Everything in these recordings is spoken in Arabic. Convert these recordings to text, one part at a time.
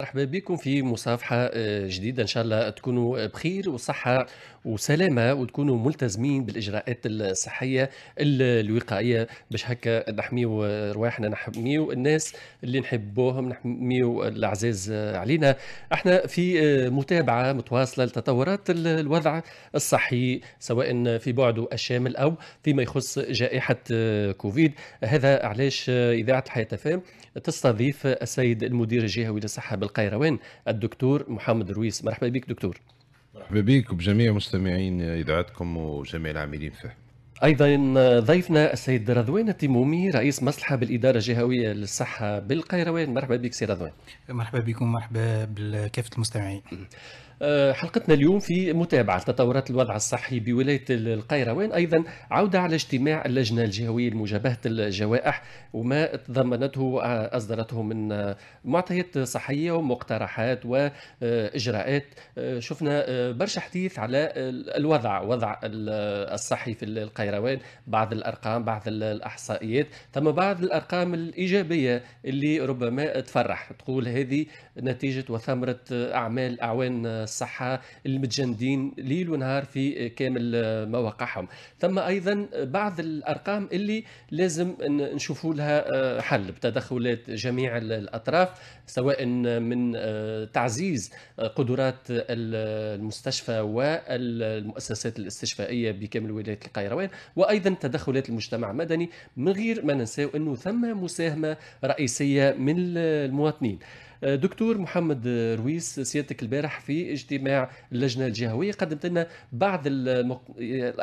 مرحبا بكم في مصافحة آه، جديدة إن شاء الله تكونوا بخير وصحة وسلامة وتكونوا ملتزمين بالإجراءات الصحية الوقائية باش هكا نحميو رواحنا نحميو الناس اللي نحبوهم نحميو العزاز علينا احنا في آه، متابعة متواصلة لتطورات الوضع الصحي سواء في بعده الشامل أو فيما يخص جائحة آه، كوفيد هذا علاش إذاعة حياة فام تستضيف السيد المدير الجهوي للصحة القيروان الدكتور محمد رويس مرحبا بك دكتور مرحبا بك وبجميع مستمعين اذاعتكم وجميع العاملين فيه ايضا ضيفنا السيد رضوان التيمومي رئيس مصلحه بالاداره الجهويه للصحه بالقيروان مرحبا بك سي رضوان مرحبا بكم مرحبا بكافه المستمعين آه، حلقتنا اليوم في متابعة تطورات الوضع الصحي بولاية القيروان أيضا عودة على اجتماع اللجنة الجهوية لمجابهة الجوائح وما تضمنته آه، أصدرته من آه، معطيات صحية ومقترحات وإجراءات شفنا برشا حديث على الوضع وضع الصحي في القيروان بعض الأرقام بعض الإحصائيات ثم بعض الأرقام الإيجابية اللي ربما تفرح تقول هذه نتيجه وثمره اعمال اعوان الصحه المتجندين ليل ونهار في كامل مواقعهم ثم ايضا بعض الارقام اللي لازم نشوفوا لها آه، حل بتدخلات جميع الاطراف سواء من آه، تعزيز آه، قدرات المستشفى والمؤسسات الاستشفائيه بكامل ولايه القيروان وايضا تدخلات المجتمع المدني من غير ما ننساو انه ثم مساهمه رئيسيه من المواطنين آه، دكتور محمد رويس سيادتك البارح في اجتماع اللجنه الجهويه قدمت لنا بعض المق...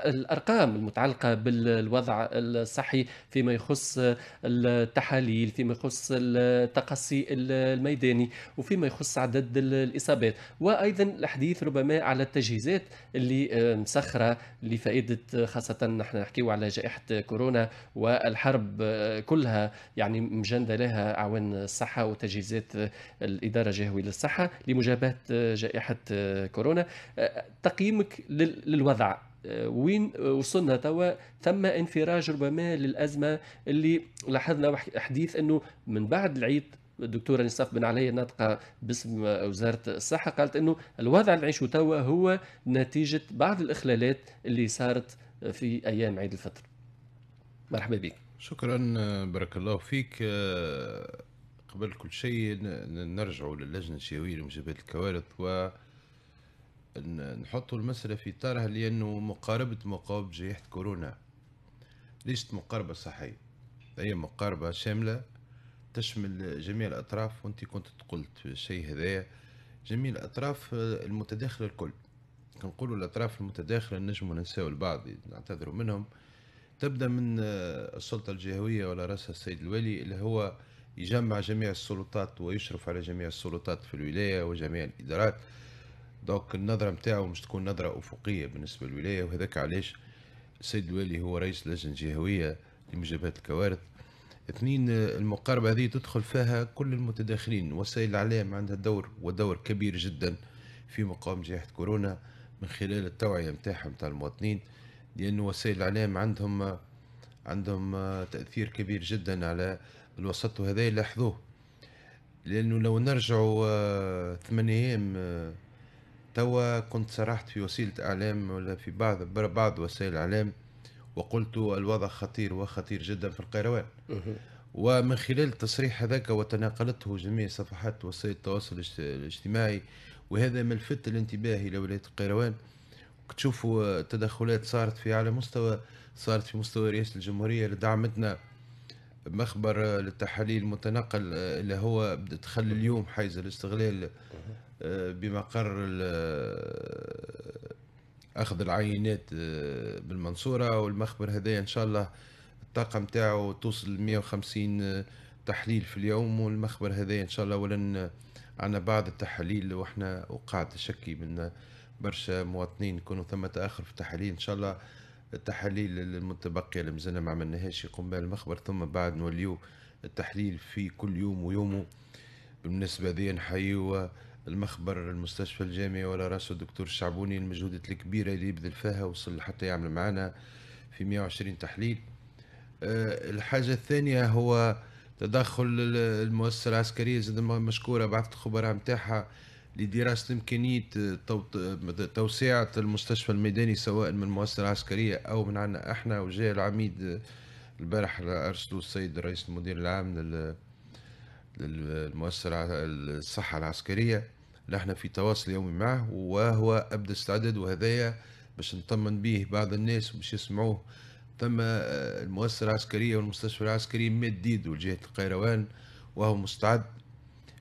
الارقام المتعلقه بالوضع الصحي فيما يخص التحاليل فيما يخص التقصي الميداني وفيما يخص عدد الاصابات وايضا الحديث ربما على التجهيزات اللي آه، مسخره لفائده خاصه نحن نحكيو على جائحه كورونا والحرب آه، كلها يعني مجنده لها اعوان الصحه وتجهيزات الاداره الجهويه للصحه لمجابهه آه، جائحه آه، كورونا آه، تقييمك للوضع وين وصلنا توا ثم انفراج ربما للازمه اللي لاحظنا حديث انه من بعد العيد الدكتوره نصاف بن علي ناطقه باسم وزاره الصحه قالت انه الوضع اللي نعيشه توا هو نتيجه بعض الاخلالات اللي صارت في ايام عيد الفطر. مرحبا بك. شكرا بارك الله فيك قبل كل شيء نرجع للجنة الشيوية لمجابهة الكوارث و نحطوا المسألة في طارها لأنه مقاربة مقاومة جائحة كورونا ليست مقاربة صحية هي مقاربة شاملة تشمل جميع الأطراف وأنت كنت قلت الشيء هذايا جميع الأطراف المتداخلة الكل كنقولوا الأطراف المتداخلة نجموا ننساو البعض نعتذروا منهم تبدأ من السلطة الجهوية ولا رأسها السيد الوالي اللي هو يجمع جميع السلطات ويشرف على جميع السلطات في الولايه وجميع الادارات دوك النظره متاعه مش تكون نظره افقيه بالنسبه للولايه وهذاك علاش السيد الوالي هو رئيس لجنه جهويه لمجابهه الكوارث اثنين المقاربه هذه تدخل فيها كل المتداخلين وسائل الاعلام عندها دور ودور كبير جدا في مقاومة جائحه كورونا من خلال التوعيه متاعها متاع المواطنين لأن وسائل الإعلام عندهم عندهم تأثير كبير جدا على اللي وصلته هذا لاحظوه لانه لو نرجعوا آه، ثمان ايام آه، توا كنت صرحت في وسيله اعلام ولا في بعض بعض وسائل الاعلام وقلت الوضع خطير وخطير جدا في القيروان ومن خلال التصريح هذاك وتناقلته جميع صفحات وسائل التواصل الاجتماعي وهذا ما لفت الانتباه الى ولايه القيروان تشوفوا آه، تدخلات صارت في على مستوى صارت في مستوى رئاسه الجمهوريه لدعمتنا مخبر للتحاليل المتنقل آه، اللي هو تخلي اليوم حيز الاستغلال آه، بمقر آه، اخذ العينات بالمنصوره والمخبر هذايا ان شاء الله الطاقه نتاعو توصل 150 تحليل في اليوم والمخبر هذايا ان شاء الله ولن عنا بعض التحاليل واحنا وقعت شكي من برشا مواطنين يكونوا ثم تاخر في التحاليل ان شاء الله التحاليل المتبقية اللي مازلنا ما عملناهاش يقوم بها المخبر ثم بعد نوليو التحليل في كل يوم ويومه بالنسبه ذي نحيوا المخبر المستشفى الجامعي ولا راسه الدكتور الشعبوني المجهودات الكبيرة اللي يبذل فيها وصل حتى يعمل معنا في 120 تحليل آه، الحاجة الثانية هو تدخل المؤسسة العسكرية زاد مشكورة بعثت الخبراء متاعها لدراسة إمكانية توسيعة المستشفى الميداني سواء من المؤسسة العسكرية أو من عنا إحنا وجاء العميد البارح أرسلوا السيد الرئيس المدير العام للمؤسسة الصحة العسكرية نحن في تواصل يومي معه وهو أبدى استعداد وهذايا باش نطمن به بعض الناس باش يسمعوه ثم آه، المؤسسة العسكرية والمستشفى العسكري مديد لجهه القيروان وهو مستعد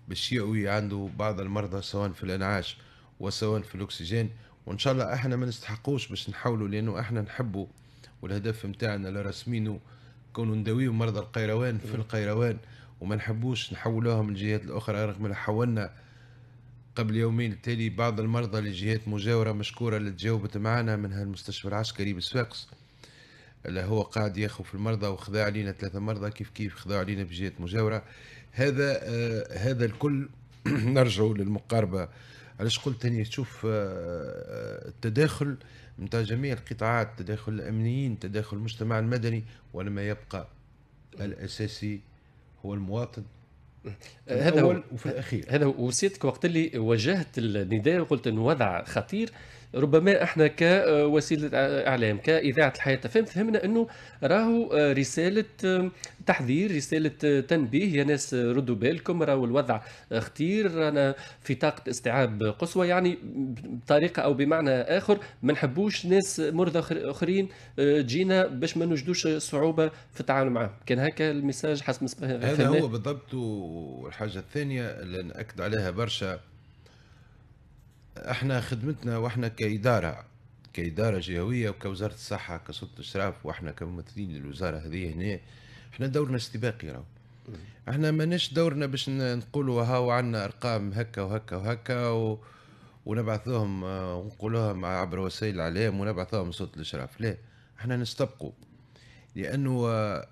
باش يقوي عنده بعض المرضى سواء في الانعاش وسواء في الاكسجين وان شاء الله احنا ما نستحقوش باش نحاولوا لانه احنا نحبوا والهدف نتاعنا اللي كونوا نداويو مرضى القيروان في القيروان وما نحبوش نحولوهم للجهات الاخرى رغم اللي حولنا قبل يومين التالي بعض المرضى لجهات مجاوره مشكوره اللي تجاوبت معنا منها المستشفى العسكري بسفاقس اللي هو قاعد ياخذ في المرضى وخذا علينا ثلاثه مرضى كيف كيف خذا علينا بجهات مجاوره هذا آه، هذا الكل نرجعوا للمقاربه علاش قلت اني تشوف آه، آه، التداخل نتاع جميع القطاعات تداخل الامنيين تداخل المجتمع المدني ولما يبقى الاساسي هو المواطن هذا هو وفي الاخير هذا وسيتك وقت اللي وجهت النداء وقلت انه وضع خطير ربما احنا كوسيله اعلام كاذاعه الحياه تفهم فهمنا انه راهو آه، رساله تحذير رساله آه، تنبيه يا ناس آه، ردوا بالكم راهو الوضع خطير رانا في طاقه استيعاب قصوى يعني بطريقه او بمعنى اخر ما نحبوش ناس مرضى اخرين تجينا باش ما نوجدوش صعوبه في التعامل معاهم كان هكا المساج حسب ما هذا هو بالضبط والحاجه الثانيه اللي ناكد عليها برشا احنا خدمتنا واحنا كاداره كاداره جهويه وكوزاره الصحه كسلطه الاشراف واحنا كممثلين للوزاره هذه هنا احنا دورنا استباقي راهو احنا ماناش دورنا باش نقولوا هاو عندنا ارقام هكا وهكا وهكا و... ونبعثوهم آه، ونقولوها عبر وسائل الاعلام ونبعثوهم صوت الاشراف لا احنا نستبقوا لانه آه،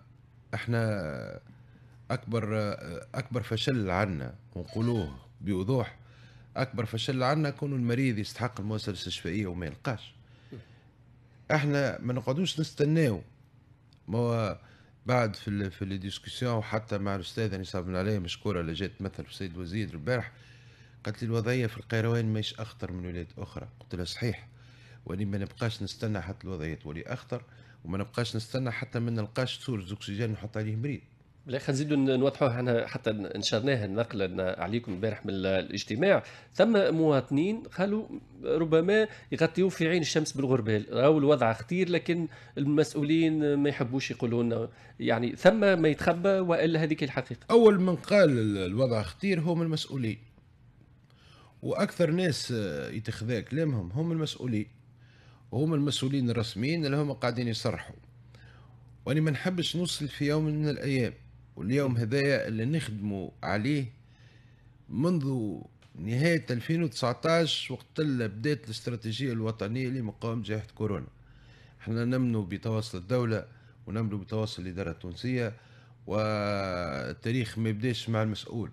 احنا اكبر آه، اكبر فشل عندنا ونقولوه بوضوح اكبر فشل عندنا كون المريض يستحق المؤسسه الاستشفائيه وما يلقاش احنا ما نقعدوش نستناو ما بعد في في الديسكسيون وحتى مع الاستاذه اني بن علي مشكوره اللي جات مثل السيد وزير البارح قالت لي الوضعيه في القيروان ماهيش اخطر من ولايات اخرى قلت لها صحيح ولكن ما نبقاش نستنى حتى الوضعيه تولي اخطر وما نبقاش نستنى حتى ما نلقاش سور زوكسيجين نحط عليه مريض لا نزيدوا نوضحوها احنا حتى نشرناها نقلا عليكم البارح من الاجتماع ثم مواطنين قالوا ربما يغطيوا في عين الشمس بالغربال او الوضع خطير لكن المسؤولين ما يحبوش يقولوا لنا يعني ثم ما يتخبى والا هذيك الحقيقه اول من قال الوضع خطير هم المسؤولين واكثر ناس آه، يتخذا كلامهم هم المسؤولين وهم المسؤولين الرسميين اللي هم قاعدين يصرحوا واني ما نحبش نوصل في يوم من الايام واليوم هذايا اللي نخدموا عليه منذ نهاية 2019 وقت اللي بدات الاستراتيجية الوطنية لمقاومة جائحة كورونا احنا نمنو بتواصل الدولة ونمنو بتواصل الإدارة التونسية والتاريخ ما يبداش مع المسؤول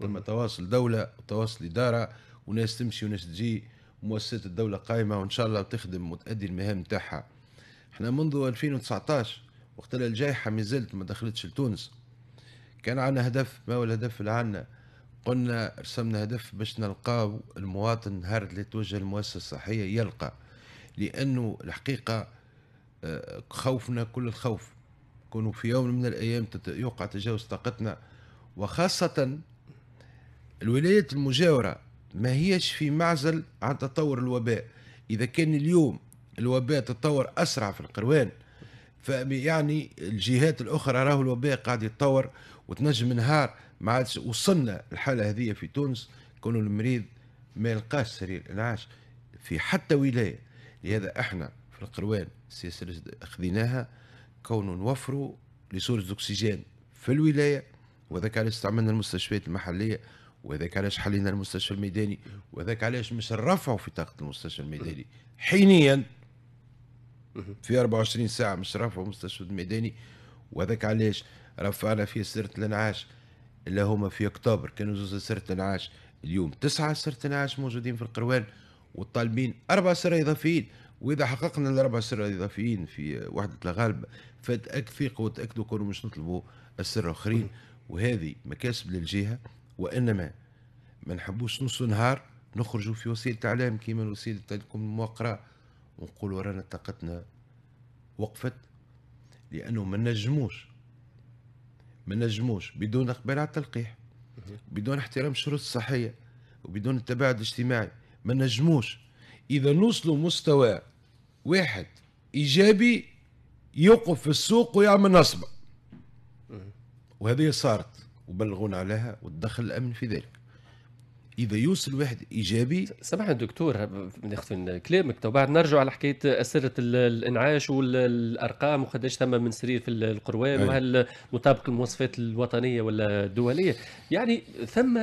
ثم تواصل دولة وتواصل إدارة وناس تمشي وناس تجي مؤسسات الدولة قائمة وإن شاء الله تخدم وتأدي المهام تاعها احنا منذ 2019 وقت الجائحة ما زالت ما دخلتش لتونس كان عندنا هدف ما هو الهدف اللي عندنا قلنا رسمنا هدف باش نلقاو المواطن نهار اللي توجه المؤسسة الصحية يلقى لأنه الحقيقة آه، خوفنا كل الخوف كونوا في يوم من الأيام يوقع تجاوز طاقتنا وخاصة الولايات المجاورة ما هيش في معزل عن تطور الوباء إذا كان اليوم الوباء تطور أسرع في القروان فيعني الجهات الاخرى راهو الوباء قاعد يتطور وتنجم نهار ما عادش وصلنا الحاله هذه في تونس كون المريض ما يلقاش سرير انعاش في حتى ولايه لهذا احنا في القروان السياسه اللي اخذيناها كون نوفروا لسورة الاكسجين في الولايه وذاك علاش استعملنا المستشفيات المحليه وذاك علاش حلينا المستشفى الميداني وذاك علاش مش نرفعوا في طاقه المستشفى الميداني حينيا في 24 ساعه مش رافعوا مستشفى ميداني وهذاك علاش رفعنا فيه سيره الانعاش اللي هما في اكتوبر كانوا زوز سيره الانعاش اليوم تسعه سيره الانعاش موجودين في القروان والطالبين اربع سر اضافيين واذا حققنا الاربع سر اضافيين في وحده الغالب فتاكفيقوا وتاكدوا كونوا مش نطلبوا السر اخرين وهذه مكاسب للجهه وانما ما نحبوش نص نهار نخرجوا في وسيله اعلام كيما وسيله تلكم الموقره ونقولوا رانا طاقتنا وقفت لانه ما نجموش ما نجموش بدون اقبال على التلقيح بدون احترام الشروط الصحيه وبدون التباعد الاجتماعي ما نجموش اذا نوصلوا مستوى واحد ايجابي يوقف في السوق ويعمل نصبه وهذه صارت وبلغونا عليها والدخل الامن في ذلك اذا يوصل واحد ايجابي سامحني دكتور ناخذ كلامك تو بعد نرجع على حكايه اسره الانعاش والارقام وقداش ثم من سرير في القروان وهل مطابق المواصفات الوطنيه ولا الدوليه يعني ثم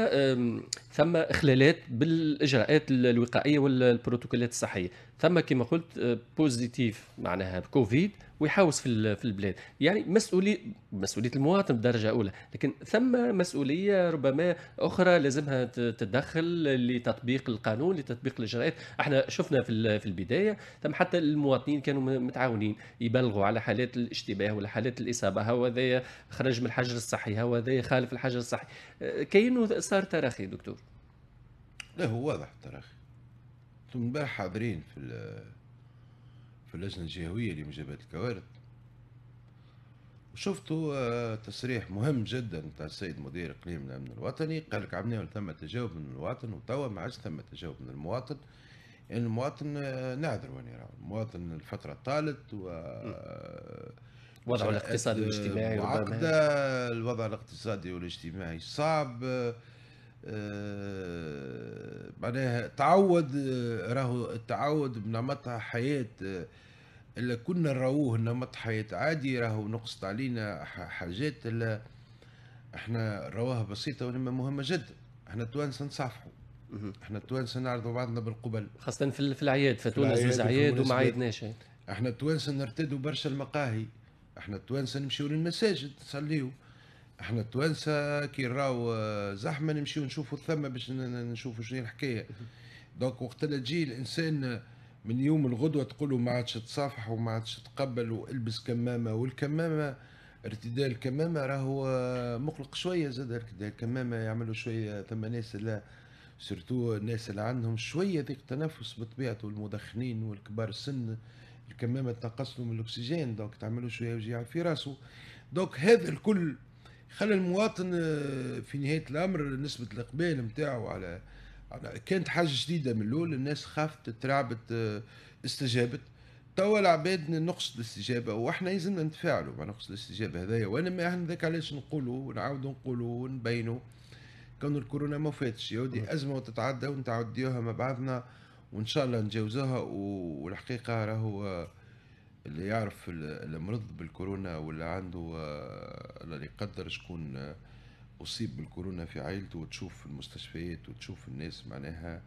ثم اخلالات بالاجراءات الوقائيه والبروتوكولات الصحيه ثم كما قلت بوزيتيف أه، معناها كوفيد ويحاوس في في البلاد يعني مسؤوليه مسؤوليه المواطن بدرجه اولى لكن ثم مسؤوليه ربما اخرى لازمها تتدخل لتطبيق القانون لتطبيق الاجراءات احنا شفنا في في البدايه ثم حتى المواطنين كانوا متعاونين يبلغوا على حالات الاشتباه ولا حالات الاصابه هذا خرج من الحجر الصحي هذا خالف الحجر الصحي آه، كاين صار تراخي دكتور لا هو واضح التراخي ثم امبارح حاضرين في في اللجنة الجهوية لمجابهة الكوارث وشفتوا تصريح مهم جدا تاع السيد مدير اقليم الامن الوطني قال لك عملنا ثم تجاوب من المواطن وتوا ما عادش ثم تجاوب من المواطن يعني المواطن آه، نعذر وين يراه المواطن الفتره طالت و الوضع آه، الاقتصادي والاجتماعي آه، الوضع الاقتصادي والاجتماعي صعب آه، معناها تعود آه، راهو التعود بنمط حياة آه، اللي كنا نراوه نمط حياة عادي راهو نقصت علينا حاجات اللي احنا رواها بسيطة وإنما مهمة جدا احنا التوانسة نصافحوا احنا التوانسة نعرضوا بعضنا بالقبل خاصة في, في الأعياد في زوز أعياد وما عيدناش احنا التوانسة نرتدوا برشا المقاهي احنا التوانسة نمشيو للمساجد نصليو احنا التوانسه كي راو آه، زحمه نمشيو نشوفوا ثم باش نشوفوا شنو الحكايه دونك وقت اللي تجي الانسان آه، من يوم الغدوه تقولوا ما عادش تصافح وما عادش تقبل والبس كمامه والكمامه ارتداء الكمامه راهو آه، مقلق شويه زاد ارتداء الكمامه يعملوا شويه ثم ناس لا سورتو الناس اللي عندهم شويه ضيق تنفس بطبيعته المدخنين والكبار السن الكمامه تنقص من الاكسجين دونك تعملوا شويه وجيعه في راسه دونك هذا الكل خلى المواطن آه، في نهايه الامر نسبه الاقبال نتاعو على كانت حاجه جديده من الاول الناس خافت ترعبت آه، استجابت توا العباد نقص الاستجابه واحنا لازمنا نتفاعلوا مع نقص الاستجابه هذايا وانا ما احنا ذاك علاش نقولوا ونعاودوا نقولوا ونبينوا كون الكورونا ما فاتش يا ودي ازمه وتتعدى ونتعديوها مع بعضنا وان شاء الله نتجاوزوها والحقيقه راهو اللي يعرف المرض بالكورونا ولا عنده اللي آه، يقدر شكون آه، أصيب بالكورونا في عائلته وتشوف المستشفيات وتشوف الناس معناها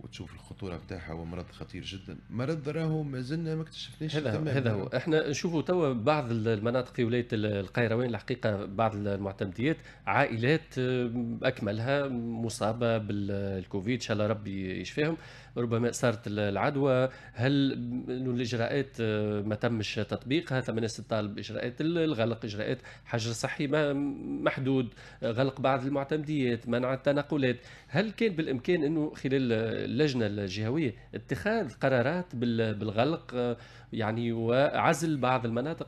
وتشوف الخطوره نتاعها ومرض خطير جدا مرض راهو ما زلنا ما اكتشفناش هذا هو هذا هو احنا نشوفوا توا بعض المناطق في ولايه القيروان الحقيقه بعض المعتمديات عائلات آه، اكملها مصابه بالكوفيد ان شاء الله ربي يشفيهم ربما صارت العدوى هل انه الاجراءات آه، ما تمش تطبيقها ناس تطالب باجراءات الغلق اجراءات حجر صحي محدود آه، غلق بعض المعتمديات منع التنقلات هل كان بالامكان انه خلال اللجنه الجهويه اتخاذ قرارات بالغلق آه، يعني وعزل بعض المناطق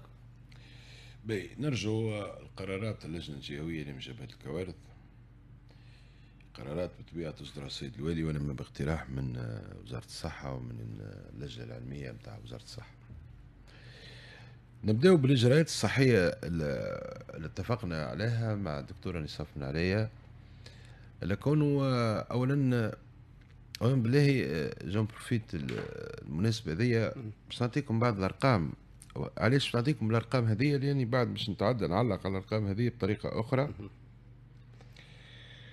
بي نرجو القرارات اللجنه الجهويه لمجابهه الكوارث قرارات بطبيعه تصدر السيد الوالي وانما باقتراح من آه، وزاره الصحه ومن آه، اللجنه العلميه نتاع وزاره الصحه نبداو بالاجراءات الصحيه اللي اتفقنا عليها مع الدكتوره نصاف من عليا لكونوا آه، اولا اولا بالله جون بروفيت المناسبه هذيا باش نعطيكم بعض الارقام علاش باش نعطيكم الارقام هذيا لاني بعد باش نتعدى نعلق على الارقام هذيا بطريقه اخرى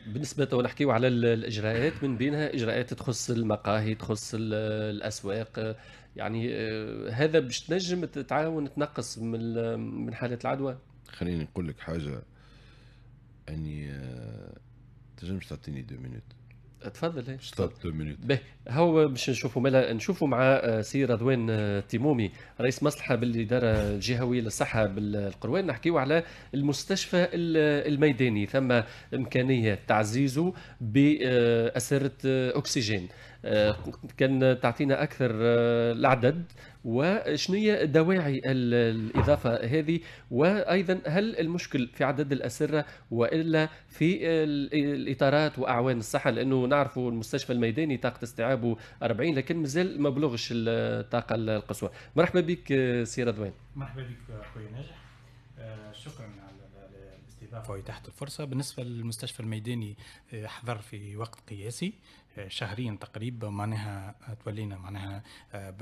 بالنسبه تو نحكيو على الاجراءات من بينها اجراءات تخص المقاهي تخص الاسواق يعني آه، هذا باش تنجم تتعاون تنقص من من حالات العدوى خليني نقول لك حاجه اني آه، تنجمش تعطيني دو مينوت تفضل ستوب إيه. هو باش نشوفوا مالا نشوفوا مع آه، سي رضوان آه، تيمومي رئيس مصلحه بالاداره الجهويه للصحه بالقروان نحكيو على المستشفى الميداني ثم امكانيه تعزيزه باسره آه، اكسجين كان تعطينا اكثر العدد وشنو هي دواعي الاضافه هذه وايضا هل المشكل في عدد الاسره والا في الاطارات واعوان الصحه لانه نعرفوا المستشفى الميداني طاقه استيعابه 40 لكن مازال ما بلغش الطاقه القصوى مرحبا بك سي رضوان مرحبا بك خويا ناجح آه، شكرا على الاستضافه واتاحه الفرصه بالنسبه للمستشفى الميداني آه، حضر في وقت قياسي شهريا تقريبا معناها تولينا معناها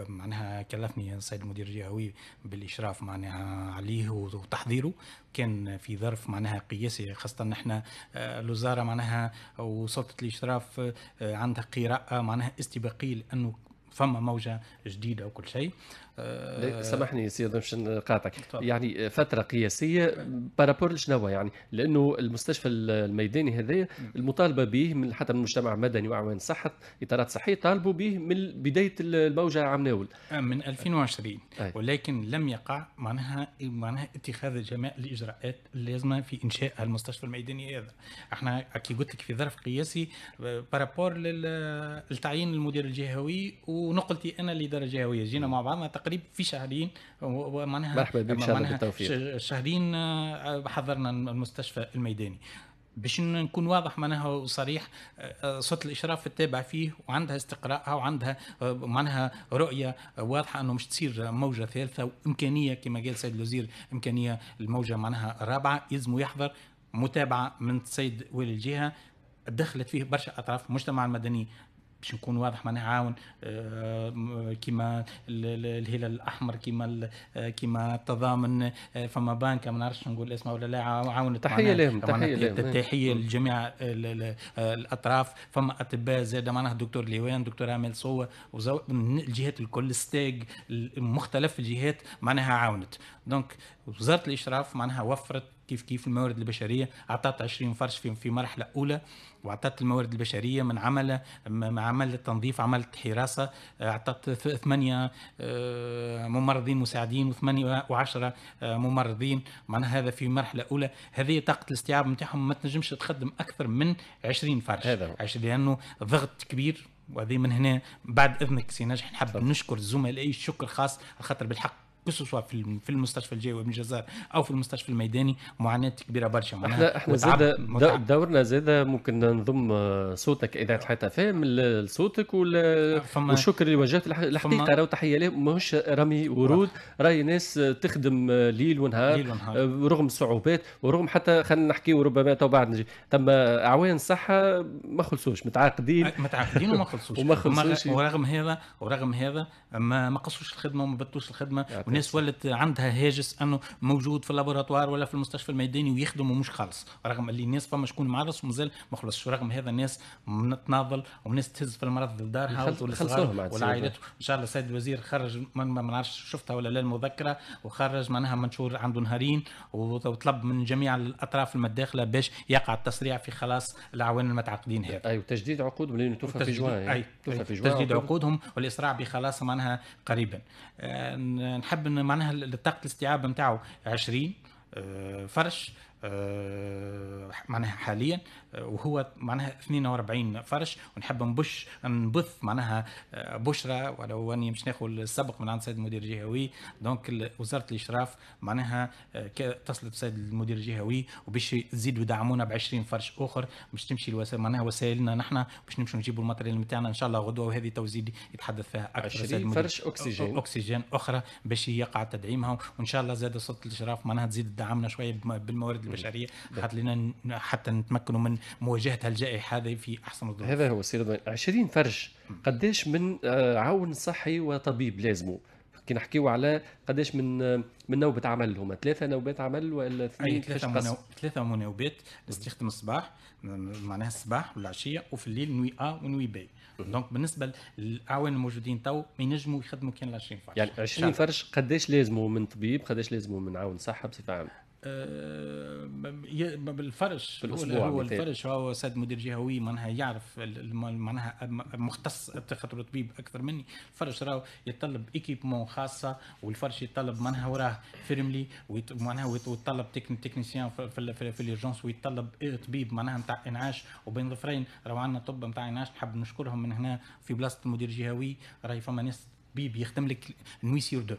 معناها كلفني السيد المدير الجهوي بالاشراف معناها عليه وتحضيره كان في ظرف معناها قياسي خاصه نحن الوزاره معناها وسلطه الاشراف عندها قراءه معناها استباقيه لانه فما موجه جديده وكل شيء آه، سامحني سيد باش نقاطعك يعني فتره قياسيه بارابور لشنو يعني لانه المستشفى الميداني هذايا المطالبه به من حتى من المجتمع المدني واعوان صحه اطارات صحيه طالبوا به من بدايه الموجه عام ناول آه، من 2020 أي. ولكن لم يقع معناها معناها اتخاذ جميع الاجراءات اللازمه في انشاء المستشفى الميداني هذا احنا كي قلت لك في ظرف قياسي بارابور آه، للتعيين المدير الجهوي ونقلتي انا لدرجه الجهويه جينا مع بعضنا تقريبا في شهرين ومعناها مرحبا بك شهرين آه، حضرنا المستشفى الميداني باش نكون واضح معناها وصريح آه، آه، صوت الاشراف التابع فيه وعندها استقراءها وعندها معناها رؤيه واضحه انه مش تصير موجه ثالثه وامكانيه كما قال السيد الوزير امكانيه الموجه معناها الرابعه يلزم يحضر متابعه من السيد ولي الجهه دخلت فيه برشا اطراف المجتمع المدني باش نكون واضح ما نعاون آه، كيما الهلال الاحمر كيما آه، كيما التضامن آه، فما بانك ما نعرفش نقول اسمها ولا لا عاونت تحيه لهم تحيه لهم إيه. تحيه لجميع الاطراف فما اطباء زاد معناها دكتور ليوان دكتور عامل صوه الجهات الكل ستيج مختلف الجهات معناها عاونت دونك وزاره الاشراف معناها وفرت كيف كيف الموارد البشريه اعطت 20 فرش في مرحله اولى واعطت الموارد البشريه من عمل عمل التنظيف عمل حراسه آه، اعطت ثمانيه آه، ممرضين مساعدين وثمانيه وعشره آه، ممرضين معناها هذا في مرحله اولى هذه طاقه الاستيعاب نتاعهم ما تنجمش تخدم اكثر من 20 فرش هذا لانه ضغط كبير وهذه من هنا بعد اذنك سي نجح نحب نشكر الزملاء شكر خاص على خاطر بالحق قصصها في في المستشفى الجوي بن جزار او في المستشفى الميداني معاناه كبيره برشا احنا احنا زاد دورنا زاد ممكن نضم آه، صوتك اذا حتى فهم صوتك والشكر اللي وجهت الحقيقه راهو تحيه لهم ماهوش رمي ورود راهي ناس آه، تخدم آه، ليل ونهار, ليل ونهار. رغم الصعوبات ورغم حتى خلينا نحكي ربما تو بعد نجي تم اعوان صحه ما خلصوش متعاقدين متعاقدين وما خلصوش وما خلصوش ورغم هذا ورغم هذا ما قصوش الخدمه وما بطوش الخدمه الناس ولت عندها هاجس انه موجود في اللابوراتوار ولا في المستشفى الميداني ويخدم ومش خالص رغم اللي الناس فما شكون معرس ومازال ما خلصش رغم هذا الناس تناضل وناس تهز في المرض لدارها والعائلات ان شاء الله السيد الوزير خرج ما نعرفش شفتها ولا لا المذكره وخرج معناها منشور عنده نهارين وطلب من جميع الاطراف المداخله باش يقع التسريع في خلاص الاعوان المتعاقدين هذا اي أيوة، وتجديد عقودهم لانه توفى في جوان يعني اي توفى في جوان تجديد عقودهم والاسراع بخلاص معناها قريبا آه، نحب حب معناها طاقه الاستيعاب نتاعو 20 آه، فرش آه، معناها حاليا آه، وهو معناها 42 فرش ونحب نبش نبث معناها آه، بشرى ولو اني مش ناخذ السبق من عند السيد المدير الجهوي دونك وزاره الاشراف معناها اتصلت بالسيد المدير الجهوي وباش يزيدوا يدعمونا ب 20 فرش اخر باش تمشي الوسائل معناها وسائلنا نحن باش نمشوا نجيبوا الماتريال نتاعنا ان شاء الله غدوه وهذه توزيع يتحدث فيها اكثر 20 فرش اكسجين اكسجين اخرى باش يقع تدعيمها وان شاء الله زاد صوت الاشراف معناها تزيد دعمنا شويه بالموارد البشريه لنا حتى نتمكنوا من مواجهه الجائحة هذه في احسن الظروف هذا هو سير 20 فرج قداش من آه، عون صحي وطبيب لازمه كي نحكيو على قداش من آه، من نوبه عمل هما ثلاثه نوبات عمل ولا اثنين ثلاثه منو... نوبات نستخدم الصباح معناها الصباح والعشيه وفي الليل نوي ا ونوي بي دونك بالنسبه للاعوان الموجودين تو ما ينجموا يخدموا كان 20 فرش يعني 20 فرش قداش لازموا من طبيب قداش لازموا من عون صحه بصفه عامه آه، بالفرش بالاسبوع هو الفرش هو سيد مدير جهوي معناها يعرف معناها مختص خاطر الطبيب اكثر مني الفرش راهو يتطلب ايكيبمون خاصه والفرش يتطلب معناها وراه فيرملي معناها ويطلب تكنيسيان في في, الارجونس ويتطلب إيه طبيب معناها نتاع انعاش وبين ظفرين راهو عندنا طب نتاع انعاش نحب نشكرهم من هنا في بلاصه المدير الجهوي راهي فما ناس طبيب يخدم لك نوي سيور دو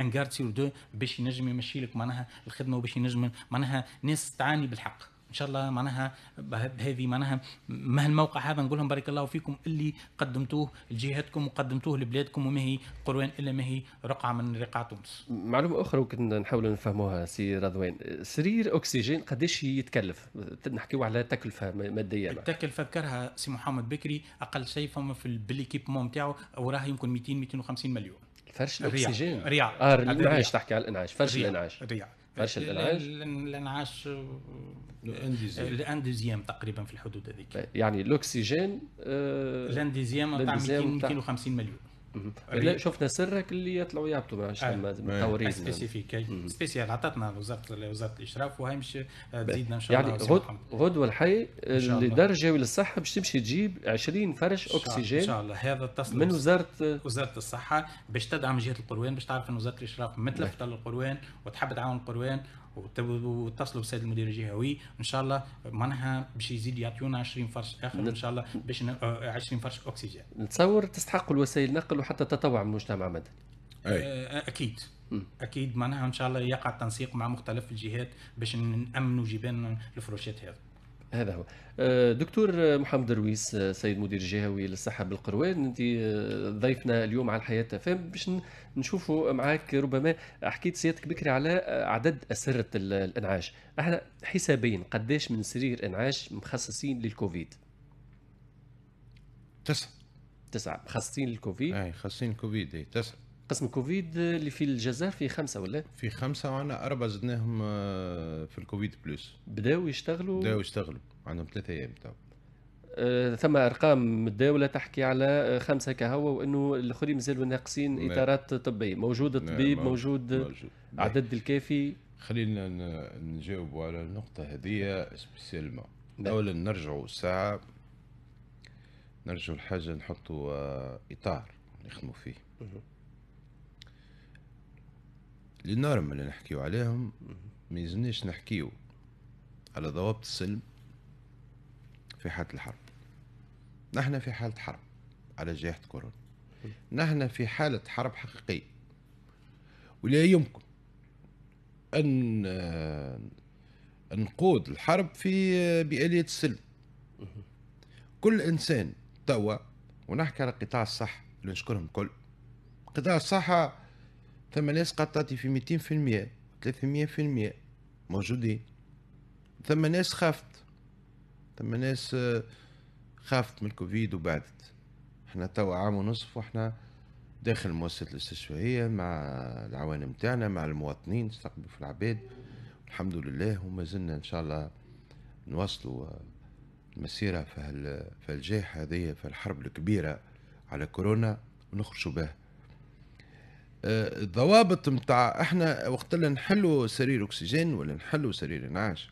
انجار سيرو دو باش ينجم يمشي لك معناها الخدمه وباش ينجم معناها ناس تعاني بالحق ان شاء الله معناها بهذه معناها ما الموقع هذا نقول لهم بارك الله فيكم اللي قدمتوه لجهتكم وقدمتوه لبلادكم وما هي قروان الا ما هي رقعه من رقاع تونس. معلومه اخرى وكنا نحاول نفهموها سي رضوان، سرير اكسجين قداش يتكلف؟ نحكيو على تكلفه ماديه. التكلفه ذكرها سي محمد بكري اقل شيء فما في باليكيبمون نتاعو وراها يمكن 200 250 مليون. فرش الاكسجين رياع اه الانعاش تحكي على الانعاش فرش الانعاش رياع فرش الانعاش الانعاش آه، الانديزيام تقريبا في الحدود هذيك يعني الاكسجين آه الانديزيام تاع 250 مليون لا شفنا سرك اللي يطلعوا يهبطوا مع عادش آه. توريد سبيسيفيك سبيسيال عطاتنا وزاره وزاره الاشراف وهي مش آه، تزيدنا ان شاء يعني الله يعني غد غدوه الحي لدرجه وللصحه باش تمشي تجيب 20 فرش اكسجين ان شاء الله هذا اتصل من وزاره وزاره الصحه باش تدعم جهه القروان باش تعرف ان وزاره الاشراف متلفته للقروان وتحب تعاون القروان واتصلوا بالسيد المدير الجهوي ان شاء الله معناها باش يزيد يعطيونا 20 فرش اخر ان شاء الله باش 20 آه، فرش اكسجين نتصور تستحق الوسائل النقل وحتى تطوع من المجتمع مدني آه، آه، اكيد اكيد معناها ان شاء الله يقع التنسيق مع مختلف الجهات باش نامنوا جبال الفروشات هذه هذا هو أه، دكتور محمد درويس أه، سيد مدير جهوي للصحه بالقروان انت أه، ضيفنا اليوم على الحياه فهم باش نشوفوا معاك ربما حكيت سيادتك بكري على عدد اسره الانعاش احنا حسابين قداش من سرير انعاش مخصصين للكوفيد تسعه تسعه مخصصين للكوفيد اي خاصين للكوفيد اي تسعه قسم كوفيد اللي في الجزائر في خمسه ولا؟ في خمسه وعندنا اربعه زدناهم آه، في الكوفيد بلس بداوا يشتغلوا بداوا يشتغلوا عندهم ثلاثه ايام تو آه، ثم ارقام الدوله تحكي على آه، خمسه كهوا وانه الاخرين مازالوا ناقصين اطارات طبيه موجود الطبيب موجود, موجود. عدد الكافي خلينا نجاوب على النقطه هذه سبيسيالمون نعم. اولا نرجعوا ساعه نرجعوا الحاجه نحطوا اطار نخدموا فيه لي نورم اللي نحكيو عليهم ما يزنيش نحكيو على ضوابط السلم في حالة الحرب نحن في حالة حرب على جائحة كورونا نحن في حالة حرب حقيقية ولا يمكن أن نقود الحرب في بآلية السلم كل إنسان توا ونحكي على قطاع الصحة نشكرهم كل قطاع الصحة ثم ناس قطعتي في ميتين في المية ثلاثمية في المية موجودين ثم ناس خافت ثم ناس خافت من الكوفيد وبعدت احنا توا عام ونصف واحنا داخل المؤسسات الاستشفائية مع العوان متاعنا مع المواطنين استقبلوا في العباد الحمد لله وما زلنا ان شاء الله نواصلوا آه، المسيرة في هالجيح هذه في الحرب الكبيرة على كورونا ونخرجوا بها الضوابط نتاع احنا وقت اللي نحلوا سرير اكسجين ولا نحلوا سرير انعاش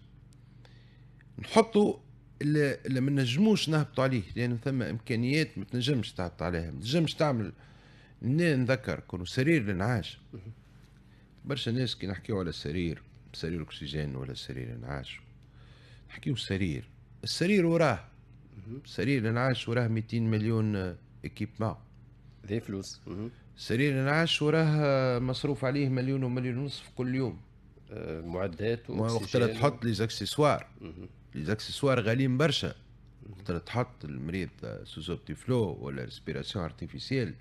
نحطوا اللي, اللي ما نجموش نهبطوا عليه لان ثم امكانيات ما تنجمش تهبط عليها ما تنجمش تعمل نذكر كونوا سرير الانعاش برشا ناس كي نحكيو على السرير سرير اكسجين ولا سرير انعاش نحكيو سرير السرير وراه سرير انعاش وراه 200 مليون اكيبمون ذي فلوس سرير العش وراه مصروف عليه مليون ومليون ونصف كل يوم آه، معدات وقت تحط لي زاكسيسوار لي زاكسيسوار غاليين برشا وقت تحط المريض سوزوبتي فلو ولا ريسبيراسيون ارتيفيسيال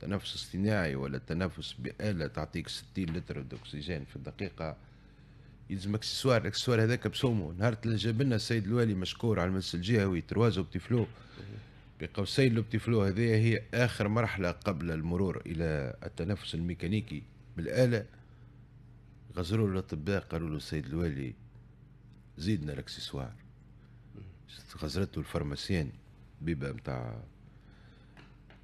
تنفس اصطناعي ولا تنفس بآلة تعطيك 60 لتر دوكسيجين في الدقيقة يلزم اكسسوار الاكسسوار هذاك بسومه نهار اللي جاب لنا السيد الوالي مشكور على المجلس الجهوي تروازو فلو قوسين فلو هذه هي آخر مرحلة قبل المرور إلى التنفس الميكانيكي بالآلة غزروا الأطباء قالوا له السيد الوالي زيدنا الأكسسوار غزرته الفارماسيان بيبا متاع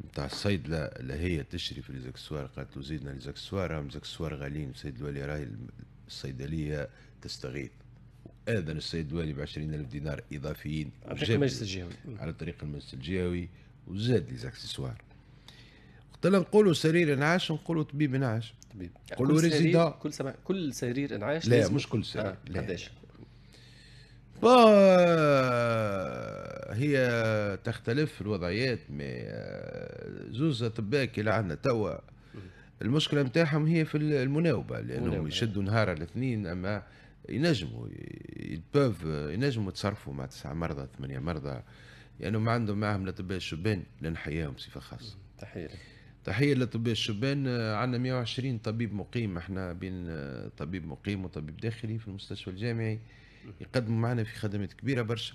متاع الصيدلة اللي هي تشري في الإكسسوار قالت له زيدنا الإكسسوار راهم الإكسسوار غاليين السيد الوالي راهي الصيدلية تستغيث اذن السيد الوالي ب 20000 دينار اضافيين على طريق المجلس الجهوي على طريق المجلس الجهوي وزاد لي زاكسيسوار وقت نقولوا سرير انعاش نقولوا طبيب انعاش طبيب نقولوا يعني ريزيدون كل سمع كل سرير انعاش لا مش كل سرير آه. لا. قداش هي تختلف الوضعيات مي آه، زوز اطباء كي عندنا توا المشكله نتاعهم هي في المناوبه لانهم يشدوا نهار الاثنين اما ينجموا يتباف آه، ينجموا يتصرفوا مع تسع مرضى ثمانية مرضى لأنه يعني ما عندهم معهم الأطباء الشبان لنحياهم بصفة خاصة تحية تحية للأطباء الشبان آه، عندنا 120 طبيب مقيم احنا بين آه، طبيب مقيم وطبيب داخلي في المستشفى الجامعي يقدموا معنا في خدمات كبيرة برشا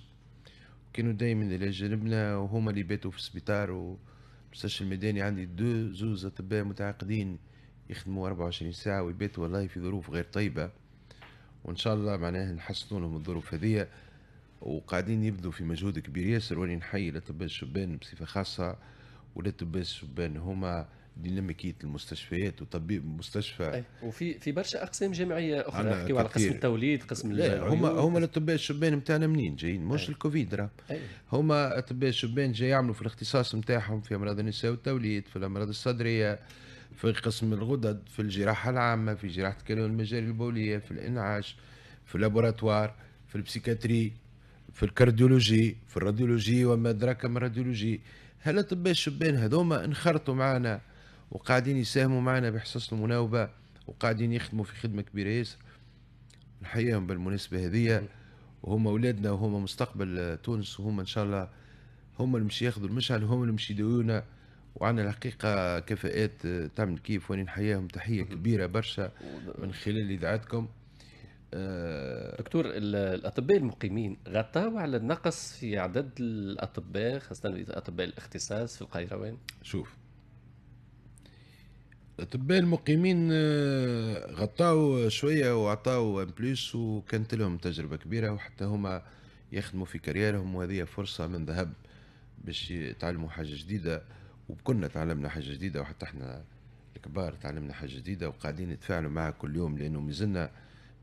كانوا دايما إلى جانبنا وهما اللي باتوا في السبيطار والمستشفى الميداني عندي دو زوز أطباء متعاقدين يخدموا 24 ساعة ويباتوا والله في ظروف غير طيبة وان شاء الله معناها نحسنوا لهم الظروف هذه وقاعدين يبذوا في مجهود كبير ياسر واني نحيي الاطباء الشبان بصفه خاصه والاطباء الشبان هما ديناميكيه المستشفيات وطبيب مستشفى أي. وفي في برشا اقسام جامعيه اخرى نحكيو على قسم التوليد قسم لا هما هما الاطباء الشبان نتاعنا منين جايين مش أيه. الكوفيد راه إيه. هما اطباء الشبان جاي يعملوا في الاختصاص نتاعهم في امراض النساء والتوليد في الامراض الصدريه في قسم الغدد في الجراحة العامة في جراحة الكلى المجاري البولية في الإنعاش في اللابوراتوار في البسيكاتري في الكارديولوجي في الراديولوجي وما أدراك ما الراديولوجي هل أطباء الشبان هذوما انخرطوا معنا وقاعدين يساهموا معنا بحصص المناوبة وقاعدين يخدموا في خدمة كبيرة ياسر نحييهم بالمناسبة هذه وهم أولادنا وهم مستقبل تونس وهم إن شاء الله هم اللي مش ياخذوا المشعل وهم اللي مش يدويونا وعندنا الحقيقة كفاءات آه، تعمل كيف وين نحياهم تحية كبيرة برشا من خلال إذاعتكم آه، دكتور الاطباء المقيمين غطاوا على النقص في عدد الاطباء خاصه اطباء الاختصاص في القيروان شوف الاطباء المقيمين آه، غطاوا شويه وعطاوا بليس وكانت لهم تجربه كبيره وحتى هما يخدموا في كاريرهم وهذه فرصه من ذهب باش يتعلموا حاجه جديده وكنا تعلمنا حاجه جديده وحتى احنا الكبار تعلمنا حاجه جديده وقاعدين نتفاعلوا معها كل يوم لانه مازلنا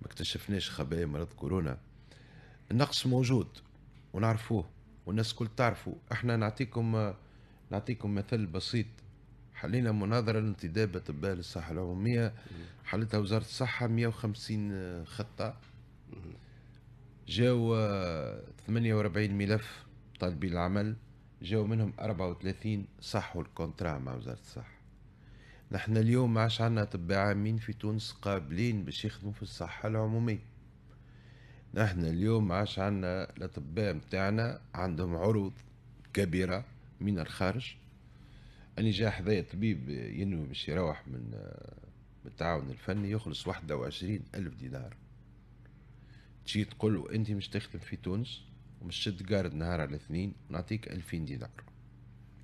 ما اكتشفناش خبايا مرض كورونا النقص موجود ونعرفوه والناس كل تعرفوا احنا نعطيكم نعطيكم مثل بسيط حلينا مناظرة لانتداب اطباء للصحة العمومية حلتها وزارة الصحة 150 خطة جاو 48 ملف طالبين العمل جاو منهم 34 صحوا الكونترا مع وزارة الصحة نحن اليوم ما عادش عندنا أطباء عامين في تونس قابلين باش يخدموا في الصحة العمومية نحن اليوم ما عادش عندنا الأطباء متاعنا عندهم عروض كبيرة من الخارج أني جا حذايا طبيب ينوي باش يروح من التعاون الفني يخلص واحدة وعشرين ألف دينار تجي تقول أنت مش تخدم في تونس ومشيت جارد نهار الاثنين نعطيك 2000 دينار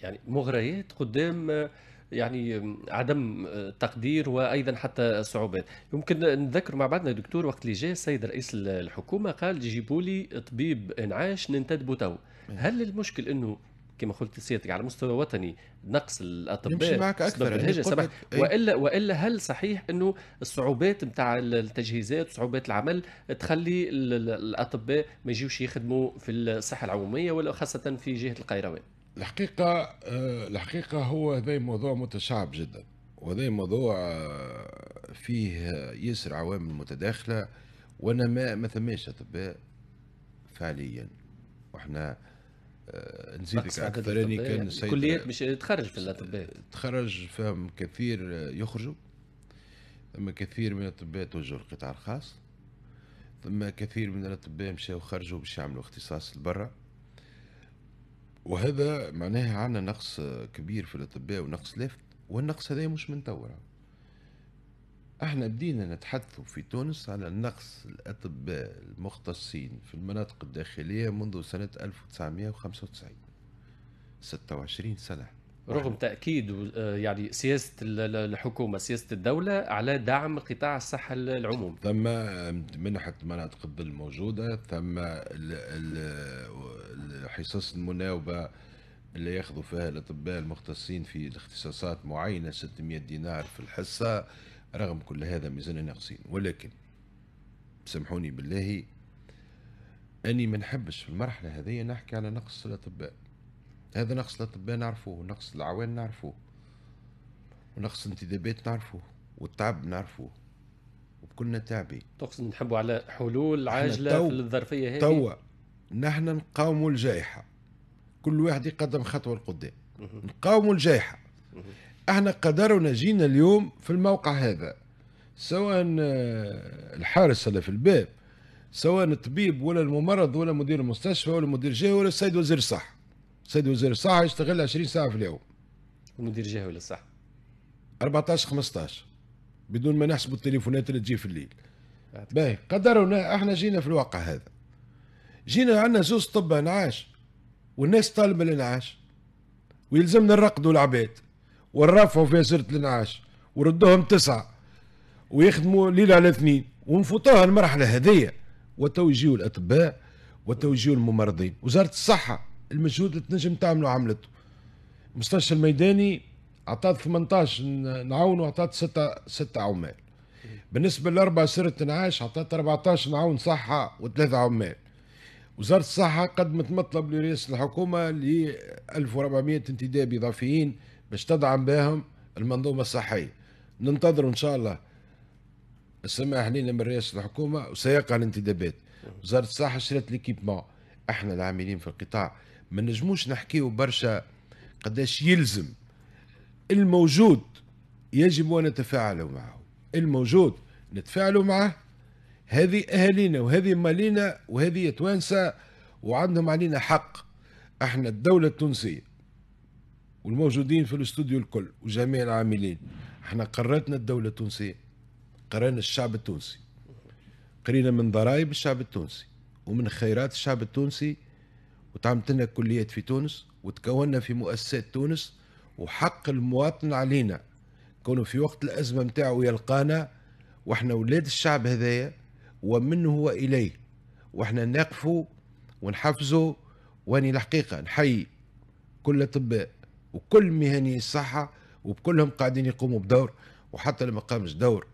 يعني مغريات قدام يعني عدم تقدير وايضا حتى صعوبات يمكن نذكر مع بعضنا دكتور وقت اللي جاء السيد رئيس الحكومه قال جيبوا لي طبيب انعاش ننتدبوا تو هل المشكل انه كما قلت سيادتك على مستوى وطني نقص الاطباء معك اكثر يعني الهجة سبب والا والا هل صحيح انه الصعوبات نتاع التجهيزات صعوبات العمل تخلي الاطباء ما يجيوش يخدموا في الصحه العموميه ولا خاصه في جهه القيروان الحقيقه آه، الحقيقه هو هذا موضوع متشعب جدا وهذا موضوع آه، فيه ياسر عوامل متداخله وانا ما ما ثماش اطباء فعليا واحنا نزيدك اكثرني كان يعني. سيد كليات مش تخرج في الاطباء تخرج فهم كثير يخرجوا ثم كثير من الاطباء توجهوا للقطاع الخاص ثم كثير من الاطباء مشاو خرجوا باش يعملوا اختصاص لبرا وهذا معناها عندنا نقص كبير في الاطباء ونقص لافت والنقص هذا مش من توا احنا بدينا نتحدثوا في تونس على نقص الاطباء المختصين في المناطق الداخليه منذ سنه 1995 26 سنه رغم تاكيد آه، يعني سياسه الحكومه سياسه الدوله على دعم قطاع الصحه العمومي ثم منحه مناطق الظل موجوده ثم الحصص المناوبه اللي ياخذوا فيها الاطباء المختصين في الاختصاصات معينه 600 دينار في الحصه رغم كل هذا مازلنا ناقصين ولكن سامحوني بالله اني ما نحبش في المرحله هذه نحكي على نقص الاطباء هذا نقص الاطباء نعرفوه ونقص العوان نعرفوه ونقص الانتدابات نعرفوه والتعب نعرفوه وكلنا تعبي تقصد نحبوا على حلول عاجله في للظرفيه هذه توا نحن نقاوموا الجائحه كل واحد يقدم خطوه لقدام نقاوموا الجائحه احنا قدرنا جينا اليوم في الموقع هذا سواء آه، الحارس اللي في الباب سواء الطبيب ولا الممرض ولا مدير المستشفى ولا مدير جهه ولا السيد وزير الصحه السيد وزير الصحه يشتغل 20 ساعه في اليوم مدير جهه ولا الصحه 14 15 بدون ما نحسبوا التليفونات اللي تجي في الليل باهي قدرنا احنا جينا في الواقع هذا جينا عندنا زوز طب انعاش والناس طالبه الانعاش ويلزمنا نرقدوا العباد ونرفعوا فيها سيرة الانعاش وردوهم تسعة ويخدموا ليلة على اثنين ونفوتوها المرحلة هذية وتوجيه الأطباء وتوجيه الممرضين وزارة الصحة المجهود اللي تنجم تعمله عملته المستشفى الميداني عطات 18 نعاون وعطات ستة ستة عمال بالنسبة لأربع سيرة انعاش عطات 14 نعاون صحة وثلاثة عمال وزارة الصحة قدمت مطلب لرئيس الحكومة ل 1400 انتداب إضافيين باش تدعم بهم المنظومه الصحيه ننتظر ان شاء الله السماح لنا من رئاسه الحكومه وسيقع الانتدابات وزاره الصحه اشترت ليكيبمون احنا العاملين في القطاع ما نجموش نحكيو برشا قداش يلزم الموجود يجب ان نتفاعل معه الموجود نتفاعلوا معه هذه اهالينا وهذه مالينا وهذه توانسه وعندهم علينا حق احنا الدوله التونسيه والموجودين في الاستوديو الكل وجميع العاملين احنا قررتنا الدولة التونسية قررنا الشعب التونسي قرينا من ضرائب الشعب التونسي ومن خيرات الشعب التونسي وتعملت لنا كليات في تونس وتكوننا في مؤسسات تونس وحق المواطن علينا كونه في وقت الأزمة متاعه يلقانا واحنا ولاد الشعب هذايا ومنه وإليه واحنا نقفوا ونحفزوا واني الحقيقة نحيي كل الاطباء وكل مهنيي الصحة وبكلهم قاعدين يقوموا بدور وحتى لما ما قامش دور